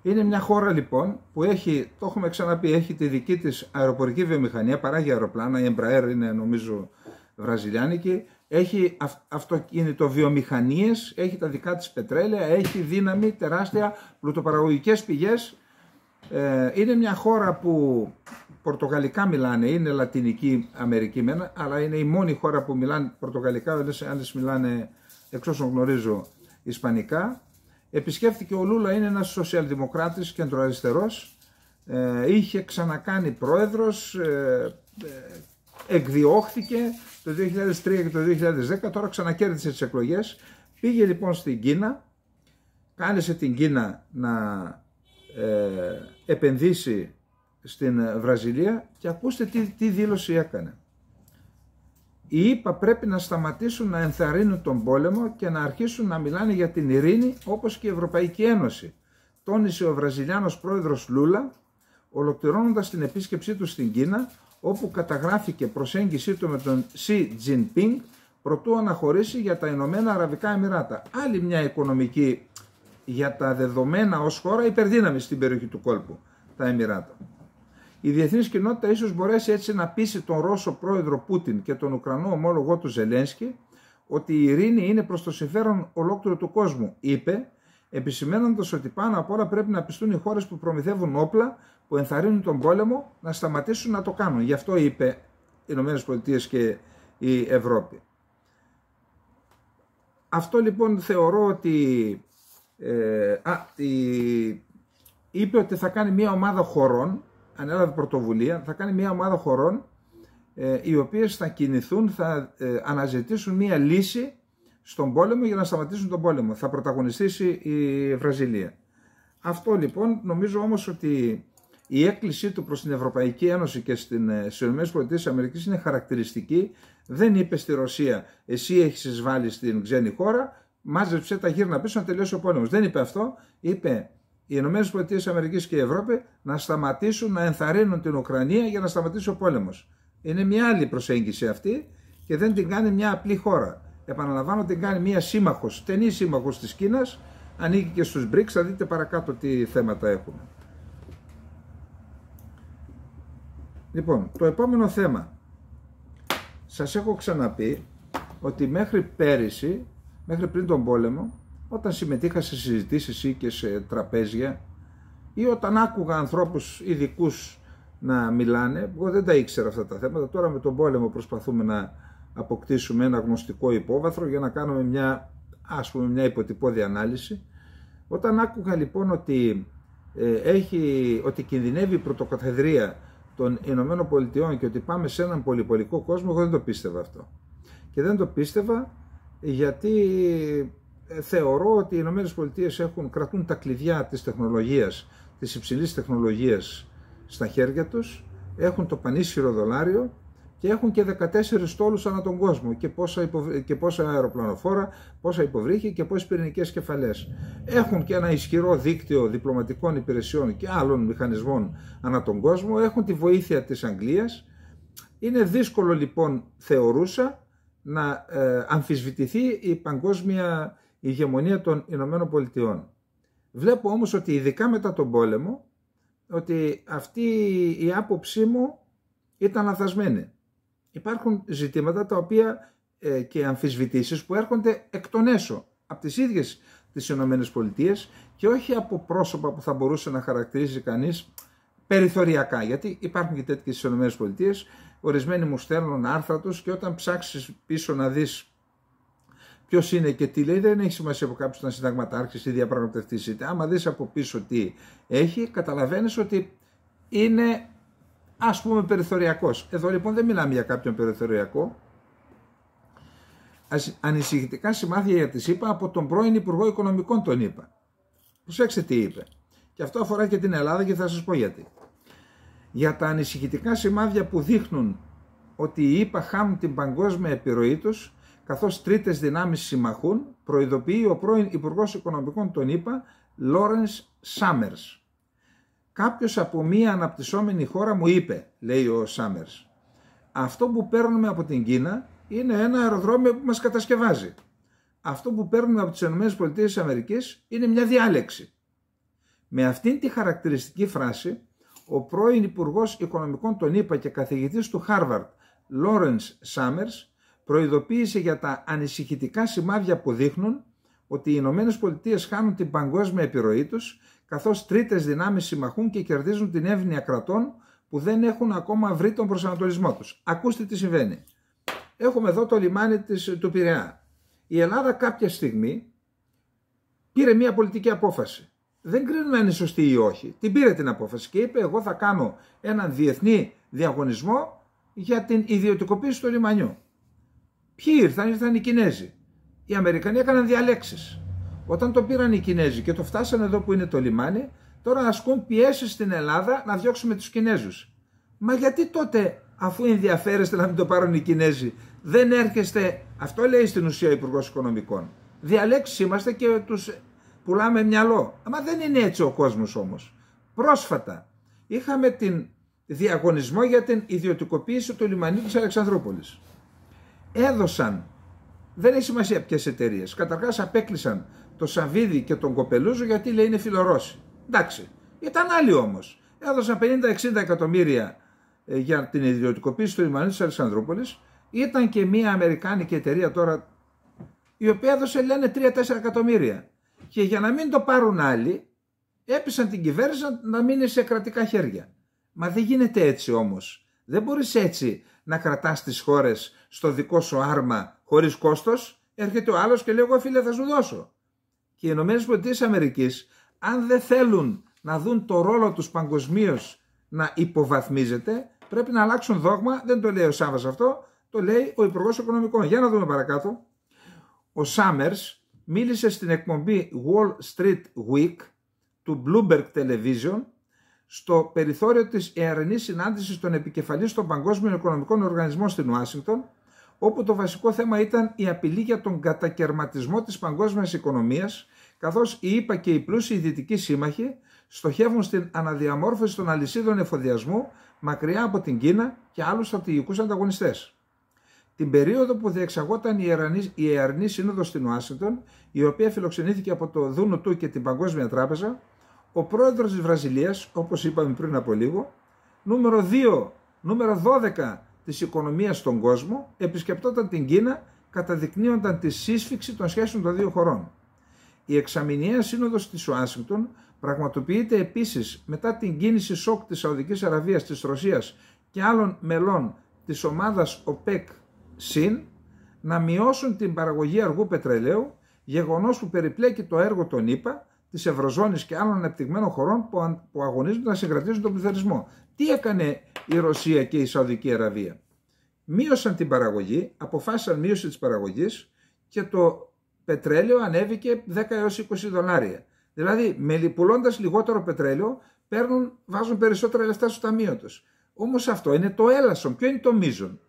A: Είναι μια χώρα λοιπόν που έχει, το έχουμε ξαναπεί, έχει τη δική της αεροπορική βιομηχανία, παράγει αεροπλάνα, η Embraer είναι νομίζω βραζιλιάνικη, έχει αυ, αυτοκίνητο βιομηχανίες, έχει τα δικά της πετρέλαια, έχει δύναμη τεράστια, πλουτοπαραγωγικές πηγές. Ε, είναι μια χώρα που πορτογαλικά μιλάνε, είναι Λατινική Αμερική μένα, αλλά είναι η μόνη χώρα που μιλάνε πορτογαλικά, όλες σε μιλάνε εξ όσων γνωρίζω ισπανικά. Επισκέφθηκε ο Λούλα, είναι ένας σοσιαλδημοκράτης κεντροαριστερός, ε, είχε ξανακάνει πρόεδρος, ε, ε εκδιώχθηκε το 2003 και το 2010, τώρα ξανακέρδισε τις εκλογές. Πήγε λοιπόν στην Κίνα, κάλεσε την Κίνα να ε, επενδύσει στην ε, Βραζιλία και ακούστε τι, δήλωση έκανε. Οι ΙΠΑ πρέπει να σταματήσουν να ενθαρρύνουν τον πόλεμο και να αρχίσουν να μιλάνε για την ειρήνη όπως και η Ευρωπαϊκή Ένωση, τόνισε ο Βραζιλιάνος πρόεδρος Λούλα, ολοκληρώνοντας την επίσκεψή του στην Κίνα, όπου καταγράφηκε προσέγγιση του με τον Σι Jinping, προτού αναχωρήσει για τα Ηνωμένα Αραβικά Εμμυράτα. Άλλη μια οικονομική για τα δεδομένα ως χώρα υπερδύναμη στην περιοχή του κόλπου, τα Εμμυράτα η διεθνής κοινότητα ίσως μπορέσει έτσι να πείσει τον Ρώσο πρόεδρο Πούτιν και τον Ουκρανό ομόλογό του Ζελένσκι ότι η ειρήνη είναι προς το συμφέρον ολόκληρου του κόσμου, είπε, επισημένοντας ότι πάνω απ' όλα πρέπει να πιστούν οι χώρες που προμηθεύουν όπλα, που ενθαρρύνουν τον πόλεμο, να σταματήσουν να το κάνουν. Γι' αυτό είπε οι ΗΠΑ και η Ευρώπη. Αυτό λοιπόν θεωρώ ότι ε, α, η, είπε ότι θα κάνει μια ομάδα χωρών ανέλαβε πρωτοβουλία, θα κάνει μια ομάδα χωρών ε, οι οποίες θα κινηθούν, θα ε, αναζητήσουν μια λύση στον πόλεμο για να σταματήσουν τον πόλεμο. Θα πρωταγωνιστήσει η Βραζιλία. Αυτό λοιπόν νομίζω όμως ότι η έκκλησή του προς την Ευρωπαϊκή Ένωση και ε, στις ΗΠΑ είναι χαρακτηριστική. Δεν είπε στη Ρωσία εσύ έχεις εισβάλει στην ξένη χώρα, μάζεψε τα γύρνα πίσω να τελειώσει ο πόλεμος. Δεν είπε αυτό, είπε οι ΗΠΑ και η Ευρώπη να σταματήσουν να ενθαρρύνουν την Ουκρανία για να σταματήσει ο πόλεμος. Είναι μια άλλη προσέγγιση αυτή και δεν την κάνει μια απλή χώρα. Επαναλαμβάνω, την κάνει μια σύμμαχος, στενή σύμμαχος της Κίνας, ανήκει και στους BRICS. Θα δείτε παρακάτω τι θέματα έχουν. Λοιπόν, το επόμενο θέμα. Σας έχω ξαναπεί ότι μέχρι πέρυσι, μέχρι πριν τον πόλεμο, όταν συμμετείχα σε συζητήσεις ή και σε τραπέζια ή όταν άκουγα ανθρώπους ειδικούς να μιλάνε, εγώ δεν τα ήξερα αυτά τα θέματα, τώρα με τον πόλεμο προσπαθούμε να αποκτήσουμε ένα γνωστικό υπόβαθρο για να κάνουμε μια, ας πούμε, μια υποτυπώδη ανάλυση. Όταν άκουγα λοιπόν ότι, ε, έχει, ότι κινδυνεύει η πρωτοκαθεδρία των Ηνωμένων Πολιτειών και ότι πάμε σε έναν πολυπολικό κόσμο, εγώ δεν το πίστευα αυτό. Και δεν το πίστευα γιατί ε, θεωρώ ότι οι Ηνωμένες Πολιτείες έχουν κρατούν τα κλειδιά της τεχνολογίας, της υψηλής τεχνολογίας στα χέρια τους, έχουν το πανίσχυρο δολάριο και έχουν και 14 στόλους ανά τον κόσμο και πόσα, και πόσα αεροπλανοφόρα, πόσα υποβρύχια και πόσες πυρηνικές κεφαλές. Έχουν και ένα ισχυρό δίκτυο διπλωματικών υπηρεσιών και άλλων μηχανισμών ανά τον κόσμο, έχουν τη βοήθεια της Αγγλίας. Είναι δύσκολο λοιπόν, θεωρούσα, να ε, αμφισβητηθεί η παγκόσμια ηγεμονία των Ηνωμένων Πολιτειών. Βλέπω όμως ότι ειδικά μετά τον πόλεμο, ότι αυτή η άποψή μου ήταν λαθασμένη. Υπάρχουν ζητήματα τα οποία ε, και αμφισβητήσεις που έρχονται εκ των έσω, από τις ίδιες τις Ηνωμένες Πολιτείες και όχι από πρόσωπα που θα μπορούσε να χαρακτηρίζει κανείς περιθωριακά, γιατί υπάρχουν και τέτοιες στις Ηνωμένες Πολιτείες, ορισμένοι μου στέλνουν άρθρα τους και όταν ψάξεις πίσω να δεις ποιος είναι και τι λέει, δεν έχει σημασία από κάποιο να συνταγματάρχη ή διαπραγματευτής είτε. Άμα δεις από πίσω τι έχει, καταλαβαίνεις ότι είναι ας πούμε περιθωριακός. Εδώ λοιπόν δεν μιλάμε για κάποιον περιθωριακό. Ανησυχητικά σημάδια για τη είπα από τον πρώην Υπουργό Οικονομικών τον είπα. Προσέξτε τι είπε. Και αυτό αφορά και την Ελλάδα και θα σας πω γιατί. Για τα ανησυχητικά σημάδια που δείχνουν ότι οι ΙΠΑ χάνουν την παγκόσμια επιρροή τους Καθώς τρίτες δυνάμεις συμμαχούν, προειδοποιεί ο πρώην Υπουργός Οικονομικών των ΗΠΑ, Λόρεν Σάμερ. Κάποιος από μία αναπτυσσόμενη χώρα μου είπε, λέει ο Σάμερ, αυτό που παίρνουμε από την Κίνα είναι ένα αεροδρόμιο που μας κατασκευάζει. Αυτό που παίρνουμε από τις ΗΠΑ είναι μια διάλεξη. Με αυτήν τη χαρακτηριστική φράση, ο πρώην Υπουργός Οικονομικών των ΗΠΑ και καθηγητής του Χάρβαρτ, Λόρεν Σάμερ, προειδοποίησε για τα ανησυχητικά σημάδια που δείχνουν ότι οι Ηνωμένες Πολιτείες χάνουν την παγκόσμια επιρροή τους, καθώς τρίτες δυνάμεις συμμαχούν και κερδίζουν την εύνοια κρατών που δεν έχουν ακόμα βρει τον προσανατολισμό τους. Ακούστε τι συμβαίνει. Έχουμε εδώ το λιμάνι της, του Πειραιά. Η Ελλάδα κάποια στιγμή πήρε μια πολιτική απόφαση. Δεν κρίνουμε αν είναι σωστή ή όχι. Την πήρε την απόφαση και είπε: Εγώ θα κάνω έναν διεθνή διαγωνισμό για την ιδιωτικοποίηση του λιμανιού. Ποιοι ήρθαν, ήρθαν οι Κινέζοι. Οι Αμερικανοί έκαναν διαλέξεις. Όταν το πήραν οι Κινέζοι και το φτάσανε εδώ που είναι το λιμάνι, τώρα ασκούν πιέσεις στην Ελλάδα να διώξουμε τους Κινέζους. Μα γιατί τότε, αφού ενδιαφέρεστε να μην το πάρουν οι Κινέζοι, δεν έρχεστε. Αυτό λέει στην ουσία ο Υπουργός Οικονομικών. Διαλέξεις είμαστε και τους πουλάμε μυαλό. Αλλά δεν είναι έτσι ο κόσμος όμως. Πρόσφατα είχαμε την διαγωνισμό για την ιδιωτικοποίηση του λιμανιού της Αλεξανδρούπολης έδωσαν, δεν έχει σημασία ποιες εταιρείες. Καταρχάς απέκλεισαν το Σαββίδι και τον Κοπελούζο γιατί λέει είναι φιλορώσοι. Εντάξει. Ήταν άλλοι όμως. Έδωσαν 50-60 εκατομμύρια ε, για την ιδιωτικοποίηση του λιμανιού τη Αλεξανδρούπολης. Ήταν και μια Αμερικάνικη εταιρεία τώρα η οποία έδωσε λένε 3-4 εκατομμύρια. Και για να μην το πάρουν άλλοι, έπεισαν την κυβέρνηση να μείνει σε κρατικά χέρια. Μα δεν γίνεται έτσι όμως. Δεν μπορείς έτσι να κρατάς τις χώρες στο δικό σου άρμα χωρίς κόστος, έρχεται ο άλλος και λέει: Εγώ φίλε θα σου δώσω. Και οι Ηνωμένες Πολιτείες Αμερικής, αν δεν θέλουν να δουν το ρόλο τους παγκοσμίως να υποβαθμίζεται, πρέπει να αλλάξουν δόγμα. Δεν το λέει ο Σάβα αυτό, το λέει ο Υπουργός Οικονομικών. Για να δούμε παρακάτω. Ο Σάμερ μίλησε στην εκπομπή Wall Street Week του Bloomberg Television στο περιθώριο της εαρενής συνάντησης των επικεφαλής των Παγκόσμιων Οικονομικών Οργανισμών στην Ουάσιγκτον όπου το βασικό θέμα ήταν η απειλή για τον κατακαιρματισμό της παγκόσμιας οικονομίας, καθώς οι ΥΠΑ και οι πλούσιοι δυτικοί σύμμαχοι στοχεύουν στην αναδιαμόρφωση των αλυσίδων εφοδιασμού μακριά από την Κίνα και άλλους στρατηγικούς ανταγωνιστές. Την περίοδο που διεξαγόταν η Ιερανής Σύνοδος στην Ουάσιντον, η οποία φιλοξενήθηκε από το Δούνο του και την Παγκόσμια Τράπεζα, ο πρόεδρος της Βραζιλίας, όπως είπαμε πριν από λίγο, νούμερο 2, νούμερο 12 της οικονομίας στον κόσμο, επισκεπτόταν την Κίνα καταδεικνύονταν τη σύσφυξη των σχέσεων των δύο χωρών. Η εξαμηνιαία σύνοδος της Ουάσιγκτον πραγματοποιείται επίσης μετά την κίνηση σοκ της Σαουδικής Αραβίας, της Ρωσίας και άλλων μελών της ομάδας ΟΠΕΚ ΣΥΝ να μειώσουν την παραγωγή αργού πετρελαίου, γεγονός που περιπλέκει το έργο των ΗΠΑ, της Ευρωζώνης και άλλων ανεπτυγμένων χωρών που αγωνίζονται να συγκρατήσουν τον πληθωρισμό. Τι έκανε η Ρωσία και η Σαουδική Αραβία. Μείωσαν την παραγωγή, αποφάσισαν μείωση της παραγωγής και το πετρέλαιο ανέβηκε 10 έως 20 δολάρια. Δηλαδή, με λιγότερο πετρέλαιο, παίρνουν, βάζουν περισσότερα λεφτά στο ταμείο τους. Όμως αυτό είναι το έλασον. Ποιο είναι το μείζον.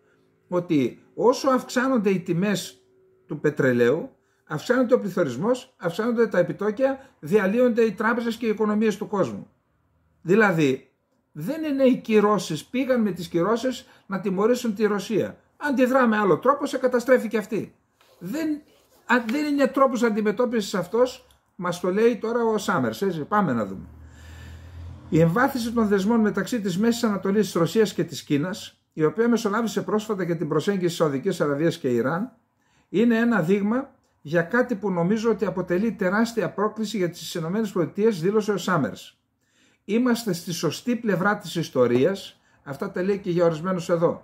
A: Ότι όσο αυξάνονται οι τιμές του πετρελαίου, αυξάνονται ο πληθωρισμός, αυξάνονται τα επιτόκια, διαλύονται οι τράπεζες και οι οικονομίες του κόσμου. Δηλαδή, δεν είναι οι κυρώσεις. Πήγαν με τις κυρώσεις να τιμωρήσουν τη Ρωσία. Αντιδρά με άλλο τρόπο, σε καταστρέφει και αυτή. Δεν, δεν είναι τρόπος αντιμετώπισης αυτός, μας το λέει τώρα ο Σάμερ. Πάμε να δούμε. Η εμβάθυνση των δεσμών μεταξύ της Μέσης Ανατολής, της Ρωσίας και της Κίνας, η οποία μεσολάβησε πρόσφατα για την προσέγγιση τη Σαουδικής Αραβίας και Ιράν, είναι ένα δείγμα για κάτι που νομίζω ότι αποτελεί τεράστια πρόκληση για τις ΗΠΑ, δήλωσε ο Σάμερ είμαστε στη σωστή πλευρά της ιστορίας, αυτά τα λέει και για ορισμένους εδώ,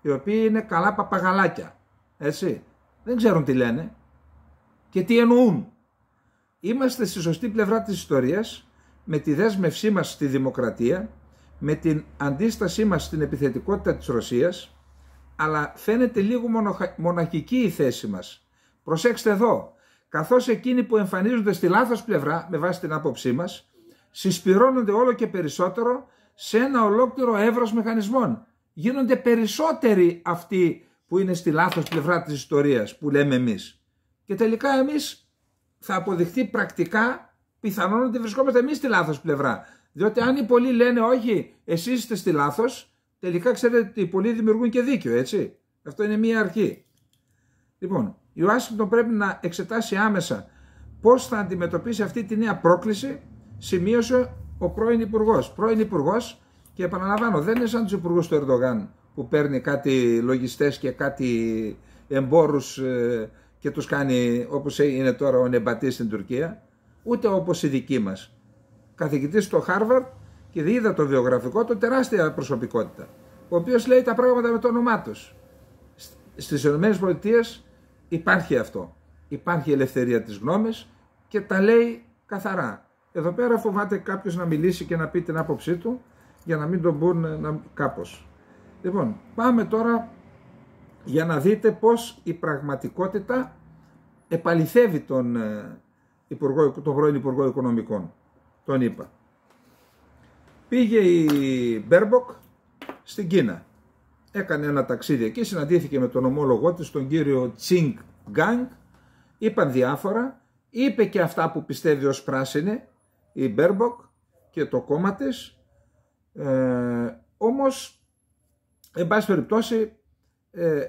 A: οι οποίοι είναι καλά παπαγαλάκια, έτσι, δεν ξέρουν τι λένε και τι εννοούν. Είμαστε στη σωστή πλευρά της ιστορίας, με τη δέσμευσή μας στη δημοκρατία, με την αντίστασή μας στην επιθετικότητα της Ρωσίας, αλλά φαίνεται λίγο μοναχική η θέση μας. Προσέξτε εδώ, καθώς εκείνοι που εμφανίζονται στη λάθος πλευρά, με βάση την άποψή μας, συσπυρώνονται όλο και περισσότερο σε ένα ολόκληρο εύρος μηχανισμών. Γίνονται περισσότεροι αυτοί που είναι στη λάθος πλευρά της ιστορίας που λέμε εμείς. Και τελικά εμείς θα αποδειχθεί πρακτικά πιθανόν ότι βρισκόμαστε εμείς στη λάθος πλευρά. Διότι αν οι πολλοί λένε όχι εσείς είστε στη λάθος, τελικά ξέρετε ότι οι πολλοί δημιουργούν και δίκιο έτσι. Αυτό είναι μία αρχή. Λοιπόν, η Ουάσιγκτον πρέπει να εξετάσει άμεσα πώς θα αντιμετωπίσει αυτή τη νέα πρόκληση σημείωσε ο πρώην Υπουργός. Πρώην Υπουργός, και επαναλαμβάνω, δεν είναι σαν τους Υπουργούς του Ερντογάν που παίρνει κάτι λογιστές και κάτι εμπόρους ε, και τους κάνει όπως είναι τώρα ο Νεμπατής στην Τουρκία, ούτε όπως οι δικοί μας. Καθηγητής στο Χάρβαρτ και είδα το βιογραφικό του, τεράστια προσωπικότητα. Ο οποίος λέει τα πράγματα με το όνομά τους. Στι ΗΠΑ υπάρχει αυτό. Υπάρχει η ελευθερία της γνώμης και τα λέει καθαρά. Εδώ πέρα φοβάται κάποιος να μιλήσει και να πει την άποψή του για να μην τον μπουν ε, να... κάπως. Λοιπόν, πάμε τώρα για να δείτε πώς η πραγματικότητα επαληθεύει τον, ε, υπουργό, τον πρώην Υπουργό Οικονομικών, τον είπα. Πήγε η Μπέρμποκ στην Κίνα. Έκανε ένα ταξίδι εκεί, συναντήθηκε με τον ομόλογό της, τον κύριο Τσίνγκ Γκάνγκ, είπαν διάφορα, είπε και αυτά που πιστεύει ως πράσινη, η Μπέρμποκ και το κόμμα της. Ε, όμως, εν πάση περιπτώσει, ε,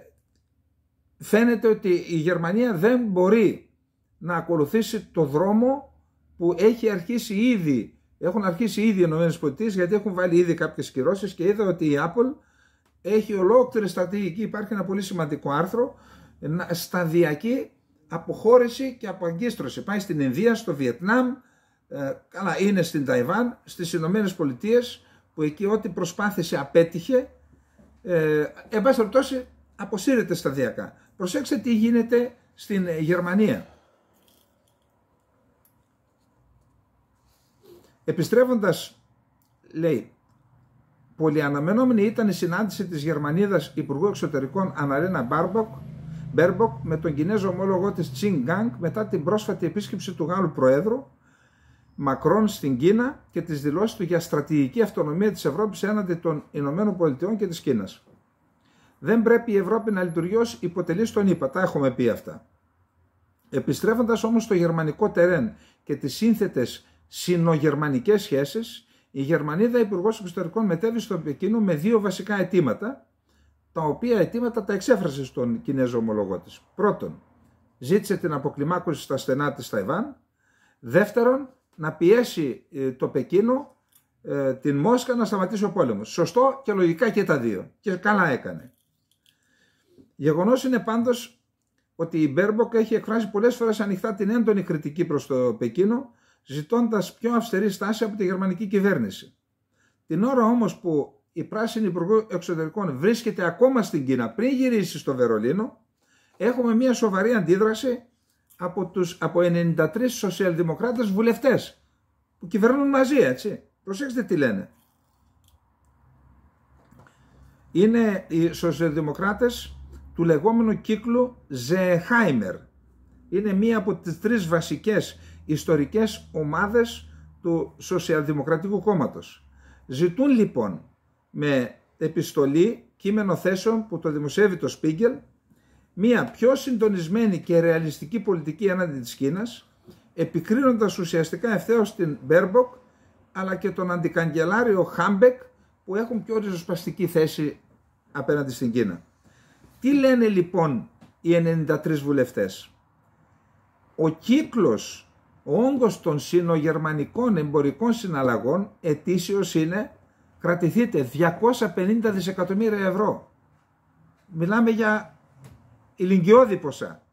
A: φαίνεται ότι η Γερμανία δεν μπορεί να ακολουθήσει το δρόμο που έχει αρχίσει ήδη, έχουν αρχίσει ήδη οι ΗΠΑ γιατί έχουν βάλει ήδη κάποιες κυρώσεις και είδα ότι η Apple έχει ολόκληρη στρατηγική, υπάρχει ένα πολύ σημαντικό άρθρο, σταδιακή αποχώρηση και αποαγκίστρωση. Πάει στην Ινδία, στο Βιετνάμ, ε, καλά, είναι στην Ταϊβάν, στις Ηνωμένες Πολιτείες που εκεί ό,τι προσπάθησε απέτυχε, ε, εν πάση περιπτώσει αποσύρεται σταδιακά. Προσέξτε τι γίνεται στην Γερμανία. Επιστρέφοντας, λέει, πολυαναμενόμενη ήταν η συνάντηση της Γερμανίδας Υπουργού Εξωτερικών Αναλένα Μπάρμποκ Μπέρμποκ με τον Κινέζο ομόλογό της Τσιν μετά την πρόσφατη επίσκεψη του Γάλλου Προέδρου Μακρόν στην Κίνα και τις δηλώσεις του για στρατηγική αυτονομία της Ευρώπης έναντι των Ηνωμένων Πολιτειών και της Κίνας. Δεν πρέπει η Ευρώπη να λειτουργεί ως υποτελή στον ΗΠΑ, τα έχουμε πει αυτά. Επιστρέφοντας όμως στο γερμανικό τερέν και τις σύνθετες συνογερμανικές σχέσεις, η Γερμανίδα Υπουργός Εξωτερικών μετέβη στο Πεκίνο με δύο βασικά αιτήματα, τα οποία αιτήματα τα εξέφρασε στον Κινέζο ομολογό της. Πρώτον, ζήτησε την αποκλιμάκωση στα στενά της Ταϊβάν. Δεύτερον, να πιέσει ε, το Πεκίνο ε, την Μόσχα να σταματήσει ο πόλεμος. Σωστό και λογικά και τα δύο. Και καλά έκανε. Γεγονός είναι πάντως ότι η Μπέρμποκ έχει εκφράσει πολλές φορές ανοιχτά την έντονη κριτική προς το Πεκίνο ζητώντας πιο αυστηρή στάση από τη γερμανική κυβέρνηση. Την ώρα όμως που η πράσινη υπουργό εξωτερικών βρίσκεται ακόμα στην Κίνα πριν γυρίσει στο Βερολίνο έχουμε μια σοβαρή αντίδραση από, τους, από 93 σοσιαλδημοκράτες βουλευτές που κυβερνούν μαζί, έτσι. Προσέξτε τι λένε. Είναι οι σοσιαλδημοκράτες του λεγόμενου κύκλου Ζεχάιμερ. Είναι μία από τις τρεις βασικές ιστορικές ομάδες του Σοσιαλδημοκρατικού Κόμματος. Ζητούν λοιπόν με επιστολή κείμενο θέσεων που το δημοσιεύει το Σπίγκελ μια πιο συντονισμένη και ρεαλιστική πολιτική έναντι της Κίνας, επικρίνοντας ουσιαστικά ευθέως την Μπέρμποκ αλλά και τον αντικαγκελάριο Χάμπεκ που έχουν πιο ριζοσπαστική θέση απέναντι στην Κίνα. Τι λένε λοιπόν οι 93 βουλευτές. Ο κύκλος, ο όγκος των συνογερμανικών εμπορικών συναλλαγών ετήσιος είναι, κρατηθείτε, 250 δισεκατομμύρια ευρώ. Μιλάμε για ηλικιώδη ποσά.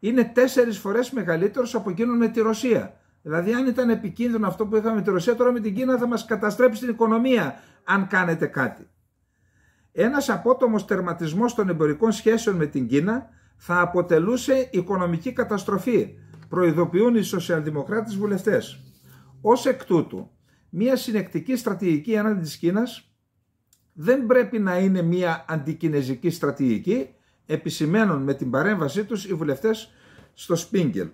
A: Είναι τέσσερις φορές μεγαλύτερος από εκείνον με τη Ρωσία. Δηλαδή, αν ήταν επικίνδυνο αυτό που είχαμε με τη Ρωσία, τώρα με την Κίνα θα μας καταστρέψει την οικονομία, αν κάνετε κάτι. Ένας απότομος τερματισμός των εμπορικών σχέσεων με την Κίνα θα αποτελούσε οικονομική καταστροφή, προειδοποιούν οι σοσιαλδημοκράτες βουλευτές. Ως εκ τούτου, μια συνεκτική στρατηγική έναντι της Κίνας δεν πρέπει να είναι μια αντικινεζική στρατηγική, επισημένουν με την παρέμβασή τους οι βουλευτές στο Σπίγκελ.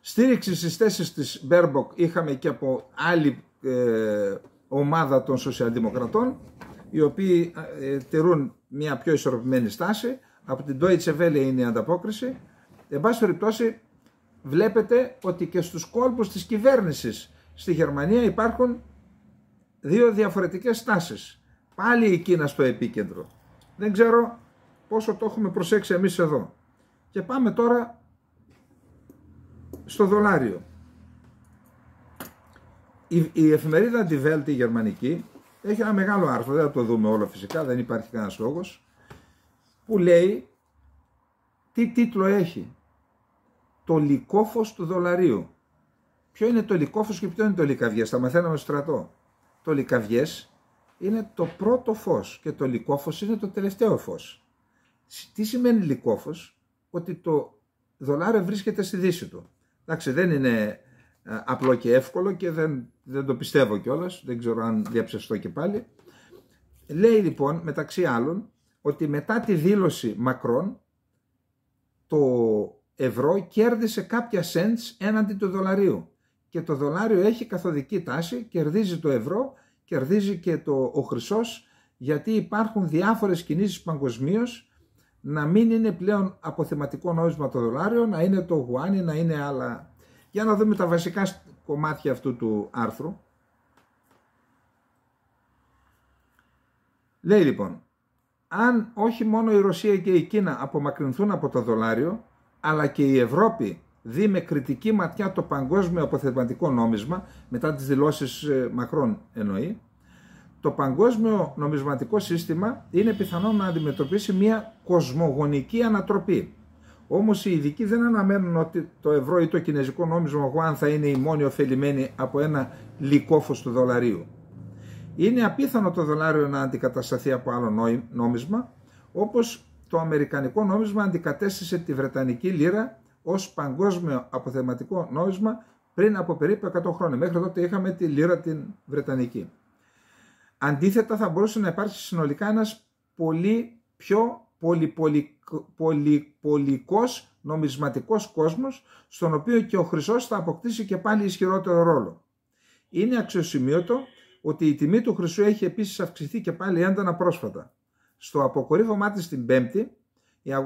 A: Στήριξη στις θέσεις της Μπέρμποκ είχαμε και από άλλη ε, ομάδα των σοσιαλδημοκρατών οι οποίοι ε, τηρούν μια πιο ισορροπημένη στάση. Από την Deutsche Welle είναι η ανταπόκριση. Εν πάση περιπτώσει βλέπετε ότι και στους κόλπους της κυβέρνησης στη Γερμανία υπάρχουν δύο διαφορετικές στάσεις. Πάλι η Κίνα στο επίκεντρο. Δεν ξέρω πόσο το έχουμε προσέξει εμείς εδώ. Και πάμε τώρα στο δολάριο. Η, η εφημερίδα Die Welt, η γερμανική, έχει ένα μεγάλο άρθρο, δεν θα το δούμε όλο φυσικά, δεν υπάρχει κανένας λόγος, που λέει τι τίτλο έχει. Το λικόφος του δολαρίου. Ποιο είναι το λικόφος και ποιο είναι το λικαβιές, τα μαθαίναμε στρατό. Το λικαβιές είναι το πρώτο φως και το φως είναι το τελευταίο φως. Τι σημαίνει φως, ότι το δολάριο βρίσκεται στη δύση του. Εντάξει, δεν είναι ε, απλό και εύκολο και δεν, δεν το πιστεύω κιόλας, δεν ξέρω αν διαψευστώ και πάλι. Λέει λοιπόν μεταξύ άλλων ότι μετά τη δήλωση Μακρόν το ευρώ κέρδισε κάποια cents έναντι του δολαρίου και το δολάριο έχει καθοδική τάση, κερδίζει το ευρώ κερδίζει και το, ο χρυσός γιατί υπάρχουν διάφορες κινήσεις παγκοσμίως να μην είναι πλέον αποθεματικό νόμισμα το δολάριο, να είναι το γουάνι, να είναι άλλα. Για να δούμε τα βασικά κομμάτια αυτού του άρθρου. Λέει λοιπόν, αν όχι μόνο η Ρωσία και η Κίνα απομακρυνθούν από το δολάριο, αλλά και η Ευρώπη δει με κριτική ματιά το παγκόσμιο αποθεματικό νόμισμα, μετά τις δηλώσεις ε, Μακρόν εννοεί, το παγκόσμιο νομισματικό σύστημα είναι πιθανό να αντιμετωπίσει μια κοσμογονική ανατροπή. Όμως οι ειδικοί δεν αναμένουν ότι το ευρώ ή το κινέζικο νόμισμα Γουάν θα είναι η μόνη ωφελημένη από ένα λικόφο του δολαρίου. Είναι απίθανο το δολάριο να αντικατασταθεί από άλλο νόμισμα, όπως το αμερικανικό νόμισμα αντικατέστησε τη βρετανική λίρα ως παγκόσμιο αποθεματικό νόμισμα πριν από περίπου 100 χρόνια. Μέχρι τότε είχαμε τη λίρα την Βρετανική. Αντίθετα θα μπορούσε να υπάρξει συνολικά ένας πολύ πιο πολυπολικός νομισματικός κόσμος στον οποίο και ο χρυσός θα αποκτήσει και πάλι ισχυρότερο ρόλο. Είναι αξιοσημείωτο ότι η τιμή του χρυσού έχει επίσης αυξηθεί και πάλι έντονα πρόσφατα. Στο αποκορύφωμά της την Πέμπτη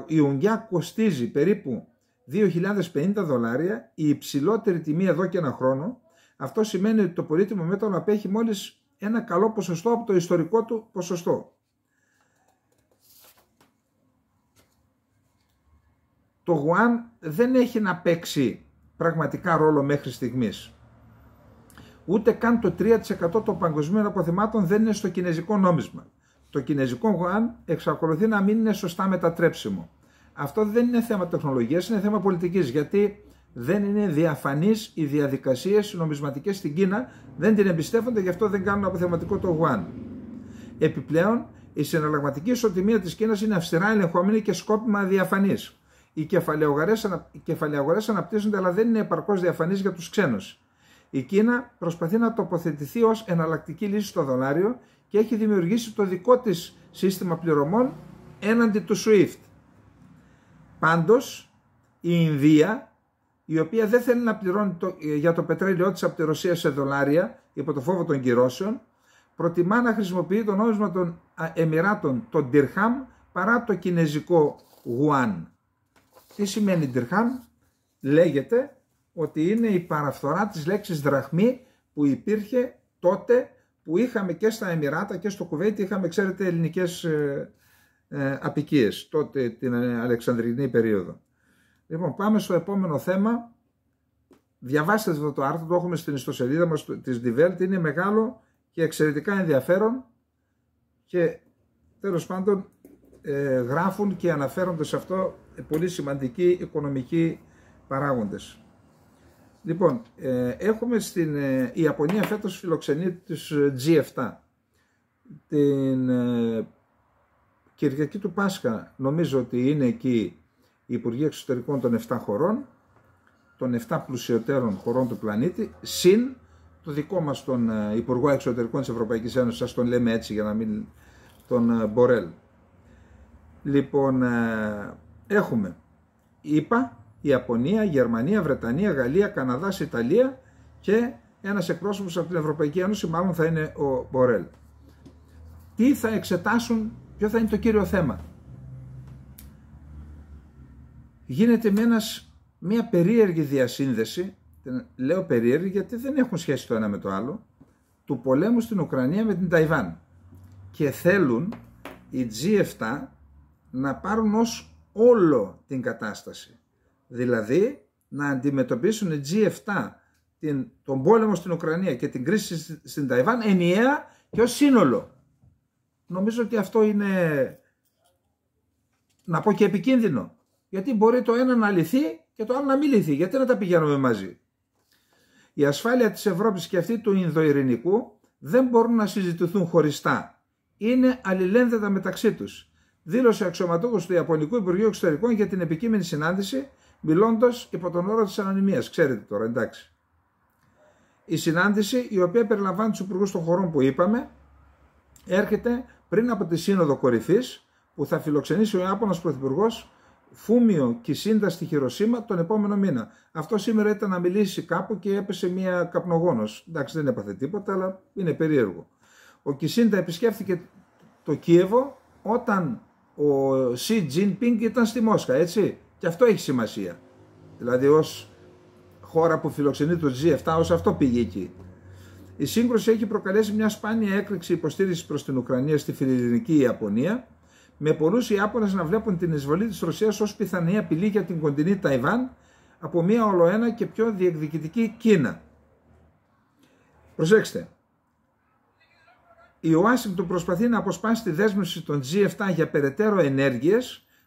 A: η ουγγιά κοστίζει περίπου 2.050 δολάρια, η υψηλότερη τιμή εδώ και ένα χρόνο. Αυτό σημαίνει ότι το πολύτιμο μέταλλο απέχει μόλις ένα καλό ποσοστό από το ιστορικό του ποσοστό. Το γουάν δεν έχει να παίξει πραγματικά ρόλο μέχρι στιγμής. Ούτε καν το 3% των παγκοσμίων αποθεμάτων δεν είναι στο κινέζικο νόμισμα. Το κινέζικο γουάν εξακολουθεί να μην είναι σωστά μετατρέψιμο. Αυτό δεν είναι θέμα τεχνολογίας, είναι θέμα πολιτικής, γιατί δεν είναι διαφανείς οι διαδικασίες νομισματικές στην Κίνα, δεν την εμπιστεύονται, γι' αυτό δεν κάνουν αποθεματικό το γουάν. Επιπλέον, η συναλλαγματική ισοτιμία της Κίνας είναι αυστηρά ελεγχόμενη και σκόπιμα αδιαφανή. Οι κεφαλαιαγορές αναπτύσσονται αλλά δεν είναι επαρκώς διαφανείς για τους ξένους. Η Κίνα προσπαθεί να τοποθετηθεί ως εναλλακτική λύση στο δολάριο και έχει δημιουργήσει το δικό της σύστημα πληρωμών έναντι του SWIFT. Πάντως η Ινδία η οποία δεν θέλει να πληρώνει ε, για το πετρέλαιό της από τη Ρωσία σε δολάρια υπό το φόβο των κυρώσεων προτιμά να χρησιμοποιεί το νόμισμα των Εμμυράτων, τον Τιρχάμ παρά το κινέζικο Γουάν. Τι σημαίνει Τιρχάμ? Λέγεται ότι είναι η παραφθορά της λέξης δραχμή που υπήρχε τότε που είχαμε και στα Εμμυράτα και στο Κουβέιτ είχαμε ξέρετε ελληνικές ε, ε, απικίες, τότε την ε, Αλεξανδρινή περίοδο. Λοιπόν, πάμε στο επόμενο θέμα. Διαβάστε αυτό το άρθρο, το έχουμε στην ιστοσελίδα μας της Διβέλτη, είναι μεγάλο και εξαιρετικά ενδιαφέρον και τέλος πάντων ε, γράφουν και αναφέρονται σε αυτό πολύ σημαντικοί οικονομικοί παράγοντες. Λοιπόν, ε, έχουμε στην Ιαπωνία φέτος φιλοξενεί τους G7. Την Κυριακή του Πάσχα νομίζω ότι είναι εκεί οι Υπουργοί Εξωτερικών των 7 χωρών, των 7 πλουσιωτέρων χωρών του πλανήτη, συν το δικό μας τον ε, Υπουργό Εξωτερικών της Ευρωπαϊκής Ένωσης, σας τον λέμε έτσι για να μην τον ε, Μπορέλ. Λοιπόν, ε, έχουμε ΙΠΑ, Ιαπωνία, Γερμανία, Βρετανία, Γαλλία, Καναδάς, Ιταλία και ένας εκπρόσωπος από την Ευρωπαϊκή Ένωση, μάλλον θα είναι ο Μπορέλ. Τι θα εξετάσουν Ποιο θα είναι το κύριο θέμα. Γίνεται με μια περίεργη διασύνδεση, λέω περίεργη γιατί δεν έχουν σχέση το ένα με το άλλο, του πολέμου στην Ουκρανία με την Ταϊβάν. Και θέλουν οι G7 να πάρουν ως όλο την κατάσταση. Δηλαδή να αντιμετωπίσουν οι G7 την, τον πόλεμο στην Ουκρανία και την κρίση στην Ταϊβάν ενιαία και ως σύνολο νομίζω ότι αυτό είναι να πω και επικίνδυνο. Γιατί μπορεί το ένα να λυθεί και το άλλο να μην λυθεί. Γιατί να τα πηγαίνουμε μαζί. Η ασφάλεια της Ευρώπης και αυτή του Ινδοειρηνικού δεν μπορούν να συζητηθούν χωριστά. Είναι αλληλένδετα μεταξύ τους. Δήλωσε ο του Ιαπωνικού Υπουργείου Εξωτερικών για την επικείμενη συνάντηση, μιλώντας υπό τον όρο της ανωνυμίας. Ξέρετε τώρα, εντάξει. Η συνάντηση, η οποία περιλαμβάνει τους υπουργούς των χωρών που είπαμε, έρχεται πριν από τη Σύνοδο Κορυφής που θα φιλοξενήσει ο Ιάπωνας Πρωθυπουργός Φούμιο Κισίντα στη Χειροσύμα τον επόμενο μήνα. Αυτό σήμερα ήταν να μιλήσει κάπου και έπεσε μια καπνογόνος. Εντάξει, δεν έπαθε τίποτα, αλλά είναι περίεργο. Ο Κισίντα επισκέφθηκε το Κίεβο όταν ο Σι Πινγκ ήταν στη Μόσχα, έτσι. Και αυτό έχει σημασία. Δηλαδή, ως χώρα που φιλοξενεί το G7, ως αυτό πήγε εκεί. Η σύγκρουση έχει προκαλέσει μια σπάνια έκρηξη υποστήριξης προς την Ουκρανία στη φιλελληνική Ιαπωνία, με πολλούς Ιάπωνες να βλέπουν την εισβολή της Ρωσίας ως πιθανή απειλή για την κοντινή Ταϊβάν από μια ολοένα και πιο διεκδικητική Κίνα. Προσέξτε, η Ουάσιγκτον προσπαθεί να αποσπάσει τη δέσμευση των G7 για περαιτέρω ενέργειες,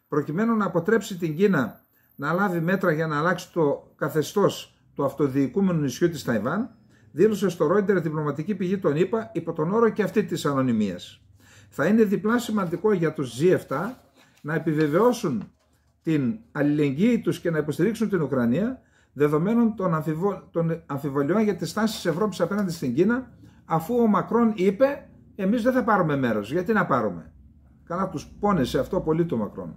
A: προκειμένου να αποτρέψει την Κίνα να λάβει μέτρα για να αλλάξει το καθεστώς του αυτοδιοικούμενου νησιού της Ταϊβάν δήλωσε στο Reuters διπλωματική πηγή των ΗΠΑ υπό τον όρο και αυτή της ανωνυμίας. Θα είναι διπλά σημαντικό για τους G7 να επιβεβαιώσουν την αλληλεγγύη τους και να υποστηρίξουν την Ουκρανία δεδομένων των, αμφιβο... των αμφιβολιών για τις τάσει της Ευρώπης απέναντι στην Κίνα, αφού ο Μακρόν είπε: Εμείς δεν θα πάρουμε μέρος. Γιατί να πάρουμε. Καλά τους πόνεσε αυτό πολύ το Μακρόν.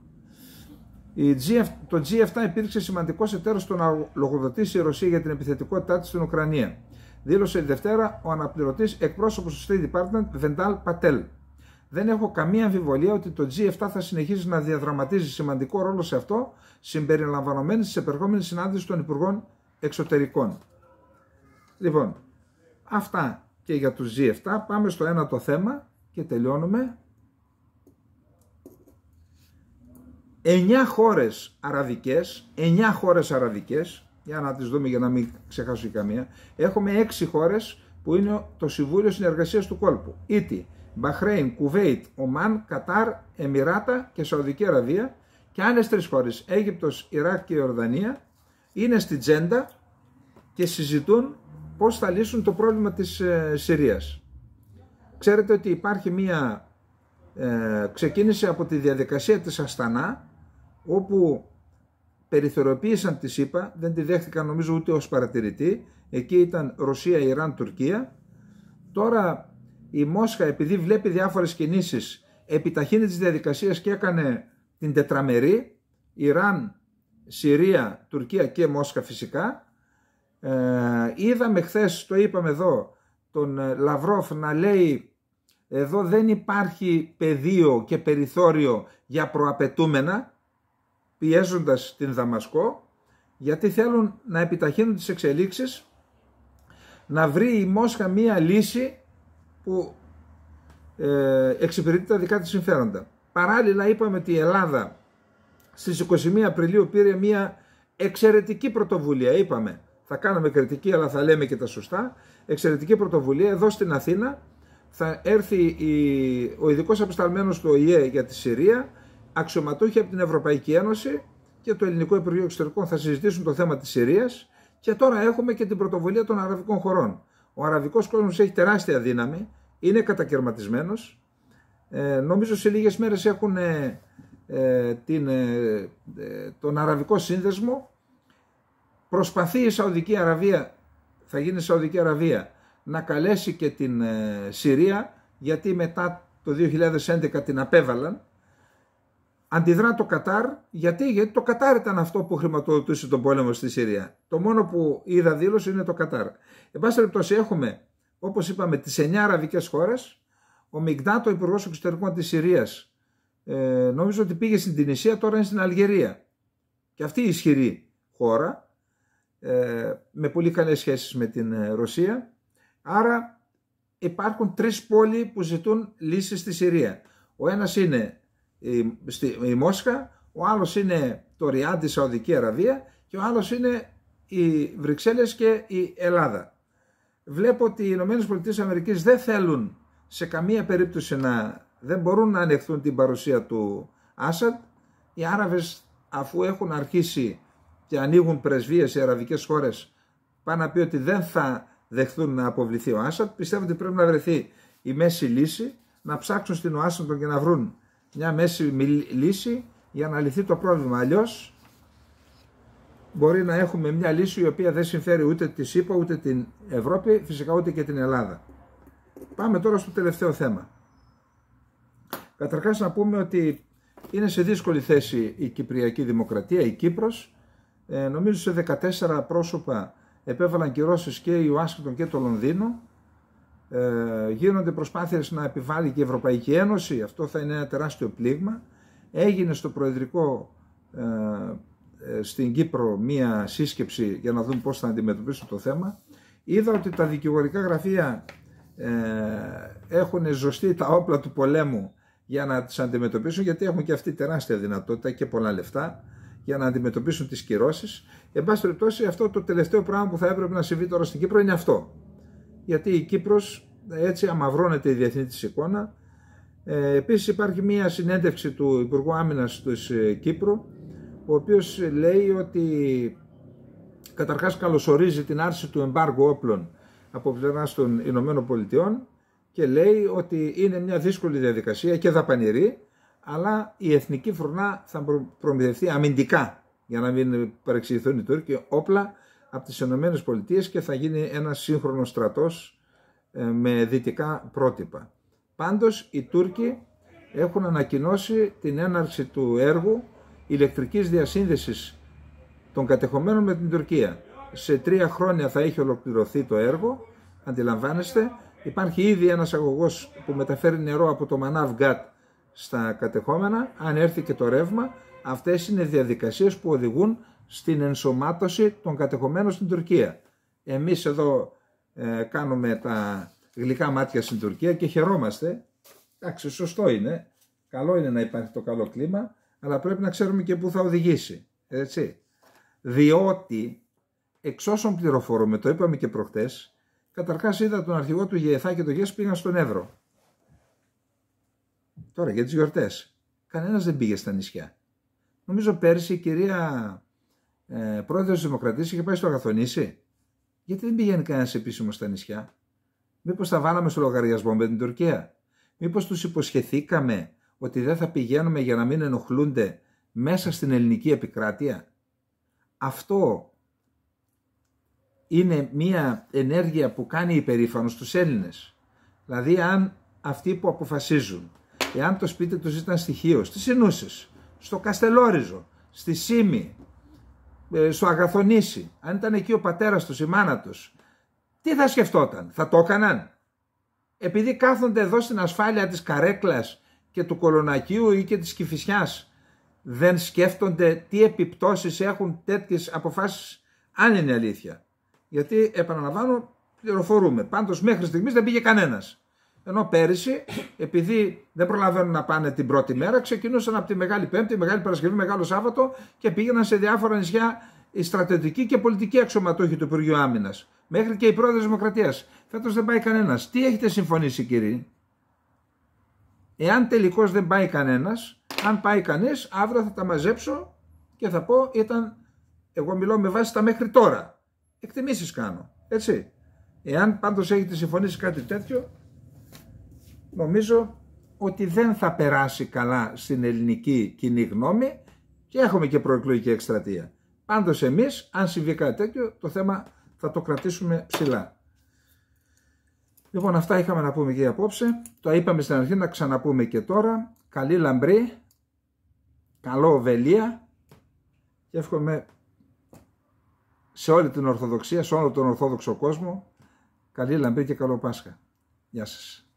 A: Η g το G7 υπήρξε σημαντικός εταίρος στο να λογοδοτήσει η Ρωσία για την επιθετικότητά της στην Ουκρανία δήλωσε τη Δευτέρα ο αναπληρωτής εκπρόσωπος του State Department Βεντάλ Πατέλ. Δεν έχω καμία αμφιβολία ότι το G7 θα συνεχίσει να διαδραματίζει σημαντικό ρόλο σε αυτό, συμπεριλαμβανομένης της επερχόμενης συνάντησης των Υπουργών Εξωτερικών. Λοιπόν, αυτά και για τους G7. Πάμε στο ένα το θέμα και τελειώνουμε. 9 χώρες αραβικές, 9 χώρες αραβικές για να τις δούμε για να μην ξεχάσω καμία, έχουμε έξι χώρες που είναι το Συμβούλιο Συνεργασίας του Κόλπου. Ήτι, Μπαχρέιν, Κουβέιτ, Ομάν, Κατάρ, Εμμυράτα και Σαουδική Αραβία και άλλες τρεις χώρες, Αίγυπτος, Ιράκ και Ιορδανία, είναι στη Τζέντα και συζητούν πώς θα λύσουν το πρόβλημα της ε, Συρίας. Ξέρετε ότι υπάρχει μία, ε, ξεκίνησε από τη διαδικασία της Αστανά, όπου περιθωριοποίησαν τη ΣΥΠΑ, δεν τη δέχτηκαν νομίζω ούτε ως παρατηρητή. Εκεί ήταν Ρωσία, Ιράν, Τουρκία. Τώρα η Μόσχα επειδή βλέπει διάφορες κινήσεις επιταχύνει τις διαδικασίες και έκανε την τετραμερή Ιράν, Συρία, Τουρκία και Μόσχα φυσικά. Ε, είδαμε χθες, το είπαμε εδώ, τον Λαυρόφ να λέει εδώ δεν υπάρχει πεδίο και περιθώριο για προαπαιτούμενα πιέζοντας την Δαμασκό γιατί θέλουν να επιταχύνουν τις εξελίξεις να βρει η Μόσχα μία λύση που ε, εξυπηρετεί τα δικά της συμφέροντα. Παράλληλα είπαμε ότι η Ελλάδα στις 21 Απριλίου πήρε μία εξαιρετική πρωτοβουλία, είπαμε, θα κάναμε κριτική αλλά θα λέμε και τα σωστά, εξαιρετική πρωτοβουλία εδώ στην Αθήνα θα έρθει ο ειδικός απεσταλμένος του ΟΗΕ για τη Συρία αξιωματούχοι από την Ευρωπαϊκή Ένωση και το Ελληνικό Υπουργείο Εξωτερικών θα συζητήσουν το θέμα της Συρίας και τώρα έχουμε και την πρωτοβουλία των αραβικών χωρών. Ο αραβικός κόσμος έχει τεράστια δύναμη, είναι κατακαιρματισμένος. Ε, νομίζω σε λίγες μέρες έχουν ε, ε, ε, ε, τον αραβικό σύνδεσμο. Προσπαθεί η Σαουδική Αραβία, θα γίνει η Σαουδική Αραβία, να καλέσει και την Συρία, γιατί μετά το 2011 την απέβαλαν αντιδρά το Κατάρ. Γιατί? το Κατάρ ήταν αυτό που χρηματοδοτούσε τον πόλεμο στη Συρία. Το μόνο που είδα δήλωση είναι το Κατάρ. Εν πάση περιπτώσει, έχουμε, όπως είπαμε, τις 9 αραβικές χώρες. Ο το υπουργός εξωτερικών της Συρίας, ε, νομίζω ότι πήγε στην Τινησία, τώρα είναι στην Αλγερία. Και αυτή η ισχυρή χώρα, ε, με πολύ καλές σχέσεις με την ε, Ρωσία. Άρα υπάρχουν τρεις πόλοι που ζητούν λύσεις στη Συρία. Ο ένας είναι η, στη, Μόσχα, ο άλλος είναι το της Σαουδική Αραβία και ο άλλος είναι οι Βρυξέλλες και η Ελλάδα. Βλέπω ότι οι ΗΠΑ Αμερικής δεν θέλουν σε καμία περίπτωση να δεν μπορούν να ανεχθούν την παρουσία του Άσαντ. Οι Άραβες αφού έχουν αρχίσει και ανοίγουν πρεσβείες οι αραβικές χώρες πάνε να πει ότι δεν θα δεχθούν να αποβληθεί ο Άσαντ. Πιστεύω ότι πρέπει να βρεθεί η μέση λύση, να ψάξουν στην Ουάσιγκτον και να βρουν μια μέση λύση για να λυθεί το πρόβλημα. Αλλιώς μπορεί να έχουμε μια λύση η οποία δεν συμφέρει ούτε τη ΣΥΠΑ, ούτε την Ευρώπη, φυσικά ούτε και την Ελλάδα. Πάμε τώρα στο τελευταίο θέμα. Καταρχάς να πούμε ότι είναι σε δύσκολη θέση η Κυπριακή Δημοκρατία, η Κύπρος. Ε, νομίζω σε 14 πρόσωπα επέβαλαν κυρώσεις και η Ουάσιγκτον και το Λονδίνο. Ε, γίνονται προσπάθειες να επιβάλλει και η Ευρωπαϊκή Ένωση, αυτό θα είναι ένα τεράστιο πλήγμα. Έγινε στο Προεδρικό ε, ε, στην Κύπρο μία σύσκεψη για να δούμε πώς θα αντιμετωπίσουν το θέμα. Είδα ότι τα δικηγορικά γραφεία ε, έχουν ζωστεί τα όπλα του πολέμου για να τις αντιμετωπίσουν γιατί έχουν και αυτή τεράστια δυνατότητα και πολλά λεφτά για να αντιμετωπίσουν τις κυρώσεις. Εν πάση περιπτώσει αυτό το τελευταίο πράγμα που θα έπρεπε να συμβεί τώρα στην Κύπρο είναι αυτό γιατί η Κύπρος έτσι αμαυρώνεται η διεθνή της εικόνα. Ε, επίσης υπάρχει μια συνέντευξη του Υπουργού Άμυνας της ε, Κύπρου, ο οποίος λέει ότι καταρχάς καλωσορίζει την άρση του εμπάργου όπλων από πλευρά των Ηνωμένων Πολιτειών και λέει ότι είναι μια δύσκολη διαδικασία και δαπανηρή, αλλά η εθνική φρουρνά θα προμηθευτεί αμυντικά για να μην παρεξηγηθούν οι Τούρκοι όπλα από τις Ηνωμένες Πολιτείες και θα γίνει ένας σύγχρονος στρατός ε, με δυτικά πρότυπα. Πάντως οι Τούρκοι έχουν ανακοινώσει την έναρξη του έργου ηλεκτρικής διασύνδεσης των κατεχομένων με την Τουρκία. Σε τρία χρόνια θα έχει ολοκληρωθεί το έργο, αντιλαμβάνεστε. Υπάρχει ήδη ένας αγωγός που μεταφέρει νερό από το Μανάβ στα κατεχόμενα, αν έρθει και το ρεύμα. Αυτές είναι διαδικασίες που οδηγούν στην ενσωμάτωση των κατεχομένων στην Τουρκία. Εμείς εδώ ε, κάνουμε τα γλυκά μάτια στην Τουρκία και χαιρόμαστε. Εντάξει, σωστό είναι. Καλό είναι να υπάρχει το καλό κλίμα, αλλά πρέπει να ξέρουμε και πού θα οδηγήσει. Έτσι. Διότι, εξ όσων πληροφορούμε, το είπαμε και προχτές, καταρχάς είδα τον αρχηγό του ΓΕΘΑ και το ΓΕΣ πήγαν στον Εύρο. Τώρα για τις γιορτές. Κανένας δεν πήγε στα νησιά. Νομίζω πέρσι η κυρία ε, πρόεδρος της Δημοκρατίας είχε πάει στο Αγαθονήσι. Γιατί δεν πηγαίνει κανένας επίσημος στα νησιά. Μήπως τα βάλαμε στο λογαριασμό με την Τουρκία. Μήπως τους υποσχεθήκαμε ότι δεν θα πηγαίνουμε για να μην ενοχλούνται μέσα στην ελληνική επικράτεια. Αυτό είναι μια ενέργεια που κάνει υπερήφανος τους Έλληνες. Δηλαδή αν αυτοί που αποφασίζουν, εάν το σπίτι τους ήταν στοιχείο, στις Ινούσες, στο Καστελόριζο, στη Σίμη, ε, στο Αγαθονήσι, αν ήταν εκεί ο πατέρας τους η μάνα τους, τι θα σκεφτόταν, θα το έκαναν. Επειδή κάθονται εδώ στην ασφάλεια της καρέκλας και του κολονακίου ή και της Κηφισιάς, δεν σκέφτονται τι επιπτώσεις έχουν τέτοιες αποφάσεις, αν είναι αλήθεια. Γιατί, επαναλαμβάνω, πληροφορούμε. Πάντως μέχρι στιγμής δεν πήγε κανένας. Ενώ πέρυσι, επειδή δεν προλαβαίνουν να πάνε την πρώτη μέρα, ξεκινούσαν από τη Μεγάλη Πέμπτη, Μεγάλη Παρασκευή, Μεγάλο Σάββατο και πήγαιναν σε διάφορα νησιά οι στρατιωτικοί και πολιτικοί αξιωματούχοι του Υπουργείου Άμυνας. Μέχρι και η πρόεδρο Δημοκρατίας. Φέτος δεν πάει κανένας. Τι έχετε συμφωνήσει, κύριοι. Εάν τελικώς δεν πάει κανένας, αν πάει κανείς, αύριο θα τα μαζέψω και θα πω ήταν. Εγώ μιλώ με βάση τα μέχρι τώρα. Εκτιμήσεις κάνω. Έτσι. Εάν πάντως έχετε συμφωνήσει κάτι τέτοιο, νομίζω ότι δεν θα περάσει καλά στην ελληνική κοινή γνώμη και έχουμε και προεκλογική εκστρατεία. Πάντως εμείς, αν συμβεί κάτι τέτοιο, το θέμα θα το κρατήσουμε ψηλά. Λοιπόν, αυτά είχαμε να πούμε και απόψε. Το είπαμε στην αρχή, να ξαναπούμε και τώρα. Καλή λαμπρή, καλό βελία και εύχομαι σε όλη την Ορθοδοξία, σε όλο τον Ορθόδοξο κόσμο, καλή λαμπρή και καλό Πάσχα. Γεια σας.